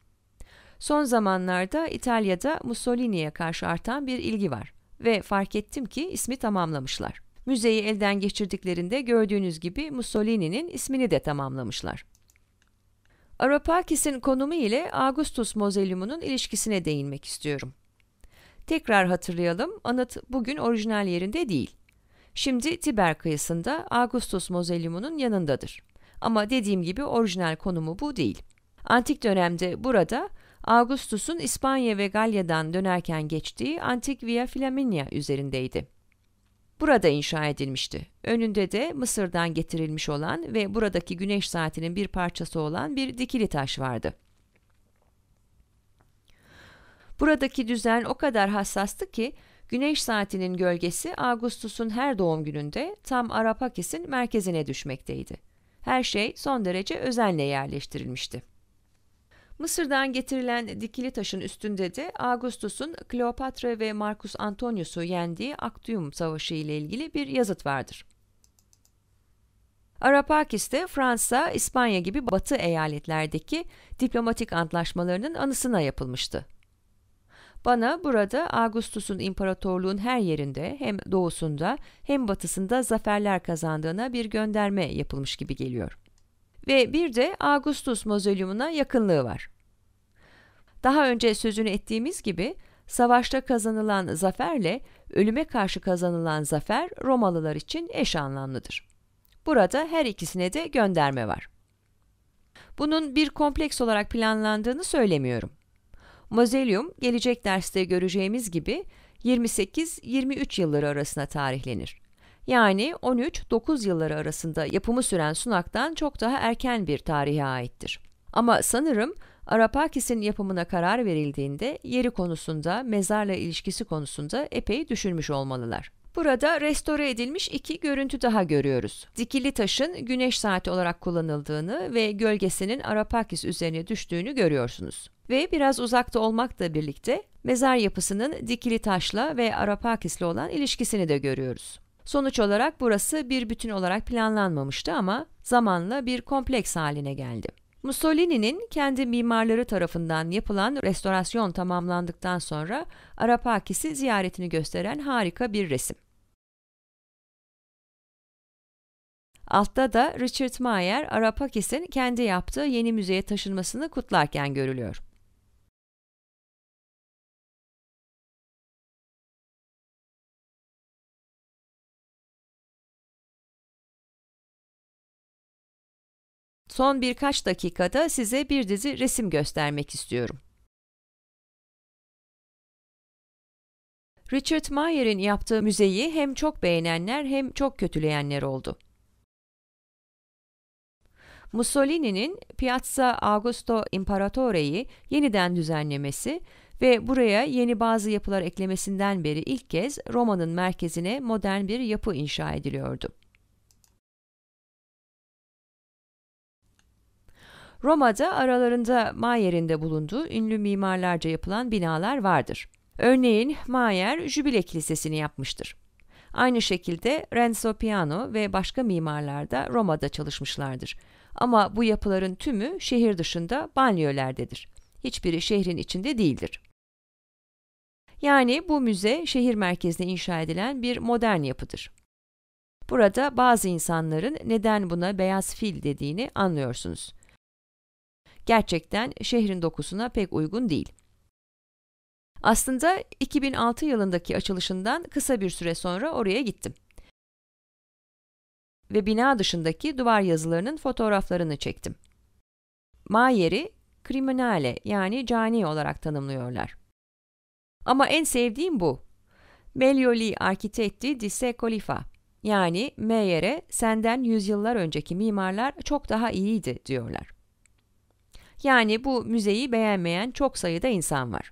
Son zamanlarda İtalya'da Mussolini'ye karşı artan bir ilgi var ve fark ettim ki ismi tamamlamışlar. Müzeyi elden geçirdiklerinde gördüğünüz gibi Mussolini'nin ismini de tamamlamışlar. Aropakis'in konumu ile Augustus Mozelyumu'nun ilişkisine değinmek istiyorum. Tekrar hatırlayalım, anıt bugün orijinal yerinde değil. Şimdi Tiber kıyısında Augustus Mozelyumu'nun yanındadır. Ama dediğim gibi orijinal konumu bu değil. Antik dönemde burada Augustus'un İspanya ve Galya'dan dönerken geçtiği Antik Via Flaminia üzerindeydi burada inşa edilmişti. Önünde de Mısır'dan getirilmiş olan ve buradaki güneş saatinin bir parçası olan bir dikili taş vardı. Buradaki düzen o kadar hassastı ki güneş saatinin gölgesi Ağustos'un her doğum gününde tam Arapakis'in merkezine düşmekteydi. Her şey son derece özenle yerleştirilmişti. Mısır'dan getirilen dikili taşın üstünde de Augustus'un Kleopatra ve Marcus Antonius'u yendiği Actium Savaşı ile ilgili bir yazıt vardır. Arapakis'te Fransa, İspanya gibi batı eyaletlerdeki diplomatik antlaşmalarının anısına yapılmıştı. Bana burada Augustus'un imparatorluğun her yerinde hem doğusunda hem batısında zaferler kazandığına bir gönderme yapılmış gibi geliyor ve bir de Augustus Mozolyumuna yakınlığı var. Daha önce sözünü ettiğimiz gibi savaşta kazanılan zaferle ölüme karşı kazanılan zafer Romalılar için eş anlamlıdır. Burada her ikisine de gönderme var. Bunun bir kompleks olarak planlandığını söylemiyorum. Mozelyum gelecek derste göreceğimiz gibi 28-23 yılları arasına tarihlenir yani 13-9 yılları arasında yapımı süren sunaktan çok daha erken bir tarihe aittir. Ama sanırım Arapakis'in yapımına karar verildiğinde yeri konusunda, mezarla ilişkisi konusunda epey düşünmüş olmalılar. Burada restore edilmiş iki görüntü daha görüyoruz. Dikili taşın güneş saati olarak kullanıldığını ve gölgesinin Arapakis üzerine düştüğünü görüyorsunuz. Ve biraz uzakta olmakla birlikte mezar yapısının dikili taşla ve Arapakis'le olan ilişkisini de görüyoruz. Sonuç olarak burası bir bütün olarak planlanmamıştı ama zamanla bir kompleks haline geldi. Mussolini'nin kendi mimarları tarafından yapılan restorasyon tamamlandıktan sonra Arapakis'i ziyaretini gösteren harika bir resim. Altta da Richard Mayer, Arapakis'in kendi yaptığı yeni müzeye taşınmasını kutlarken görülüyor. Son birkaç dakikada size bir dizi resim göstermek istiyorum. Richard Meyer'in yaptığı müzeyi hem çok beğenenler hem çok kötüleyenler oldu. Mussolini'nin Piazza Augusto Imperatore'yi yeniden düzenlemesi ve buraya yeni bazı yapılar eklemesinden beri ilk kez Roma'nın merkezine modern bir yapı inşa ediliyordu. Roma'da aralarında Mayer'in de bulunduğu ünlü mimarlarca yapılan binalar vardır. Örneğin Mayer Jübile Kilisesi'ni yapmıştır. Aynı şekilde Renzo Piano ve başka mimarlar da Roma'da çalışmışlardır. Ama bu yapıların tümü şehir dışında banliyölerdedir. Hiçbiri şehrin içinde değildir. Yani bu müze şehir merkezine inşa edilen bir modern yapıdır. Burada bazı insanların neden buna beyaz fil dediğini anlıyorsunuz gerçekten şehrin dokusuna pek uygun değil. Aslında 2006 yılındaki açılışından kısa bir süre sonra oraya gittim. Ve bina dışındaki duvar yazılarının fotoğraflarını çektim. Mayer'i kriminale yani cani olarak tanımlıyorlar. Ama en sevdiğim bu. Melioli Architetti di Secolifa yani Meyer'e senden yüzyıllar önceki mimarlar çok daha iyiydi diyorlar. Yani bu müzeyi beğenmeyen çok sayıda insan var.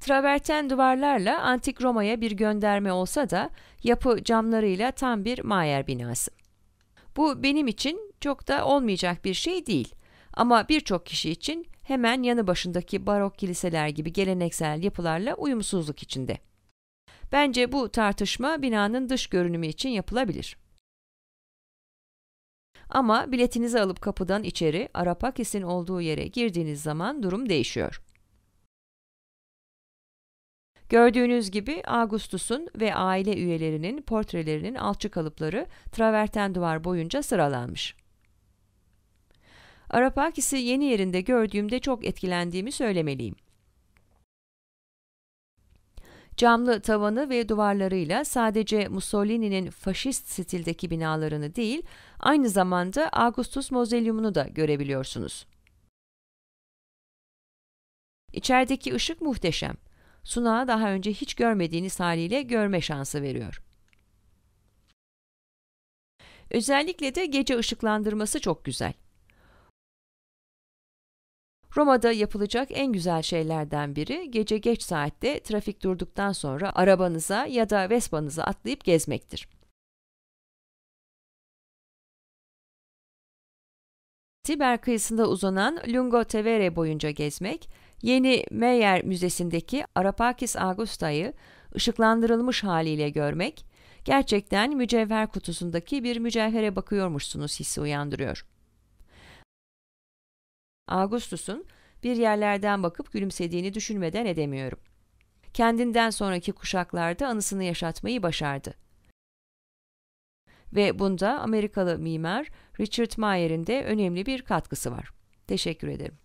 Traverten duvarlarla antik Roma'ya bir gönderme olsa da yapı camlarıyla tam bir Mayer binası. Bu benim için çok da olmayacak bir şey değil ama birçok kişi için hemen yanı başındaki barok kiliseler gibi geleneksel yapılarla uyumsuzluk içinde. Bence bu tartışma binanın dış görünümü için yapılabilir. Ama biletinizi alıp kapıdan içeri Arapakis'in olduğu yere girdiğiniz zaman durum değişiyor. Gördüğünüz gibi Augustus'un ve aile üyelerinin portrelerinin alçı kalıpları traverten duvar boyunca sıralanmış. Arapakis'i yeni yerinde gördüğümde çok etkilendiğimi söylemeliyim. Camlı tavanı ve duvarlarıyla sadece Mussolini'nin faşist stildeki binalarını değil, aynı zamanda Augustus Mozelyumunu da görebiliyorsunuz. İçerideki ışık muhteşem. Sunağı daha önce hiç görmediğiniz haliyle görme şansı veriyor. Özellikle de gece ışıklandırması çok güzel. Roma'da yapılacak en güzel şeylerden biri gece geç saatte trafik durduktan sonra arabanıza ya da Vespa'nıza atlayıp gezmektir. Tiber kıyısında uzanan Lungo Tevere boyunca gezmek, yeni Meyer Müzesi'ndeki Arapakis Augusta'yı ışıklandırılmış haliyle görmek, gerçekten mücevher kutusundaki bir mücevhere bakıyormuşsunuz hissi uyandırıyor. Augustus'un bir yerlerden bakıp gülümsediğini düşünmeden edemiyorum. Kendinden sonraki kuşaklarda anısını yaşatmayı başardı. Ve bunda Amerikalı mimar Richard Mayer'in de önemli bir katkısı var. Teşekkür ederim.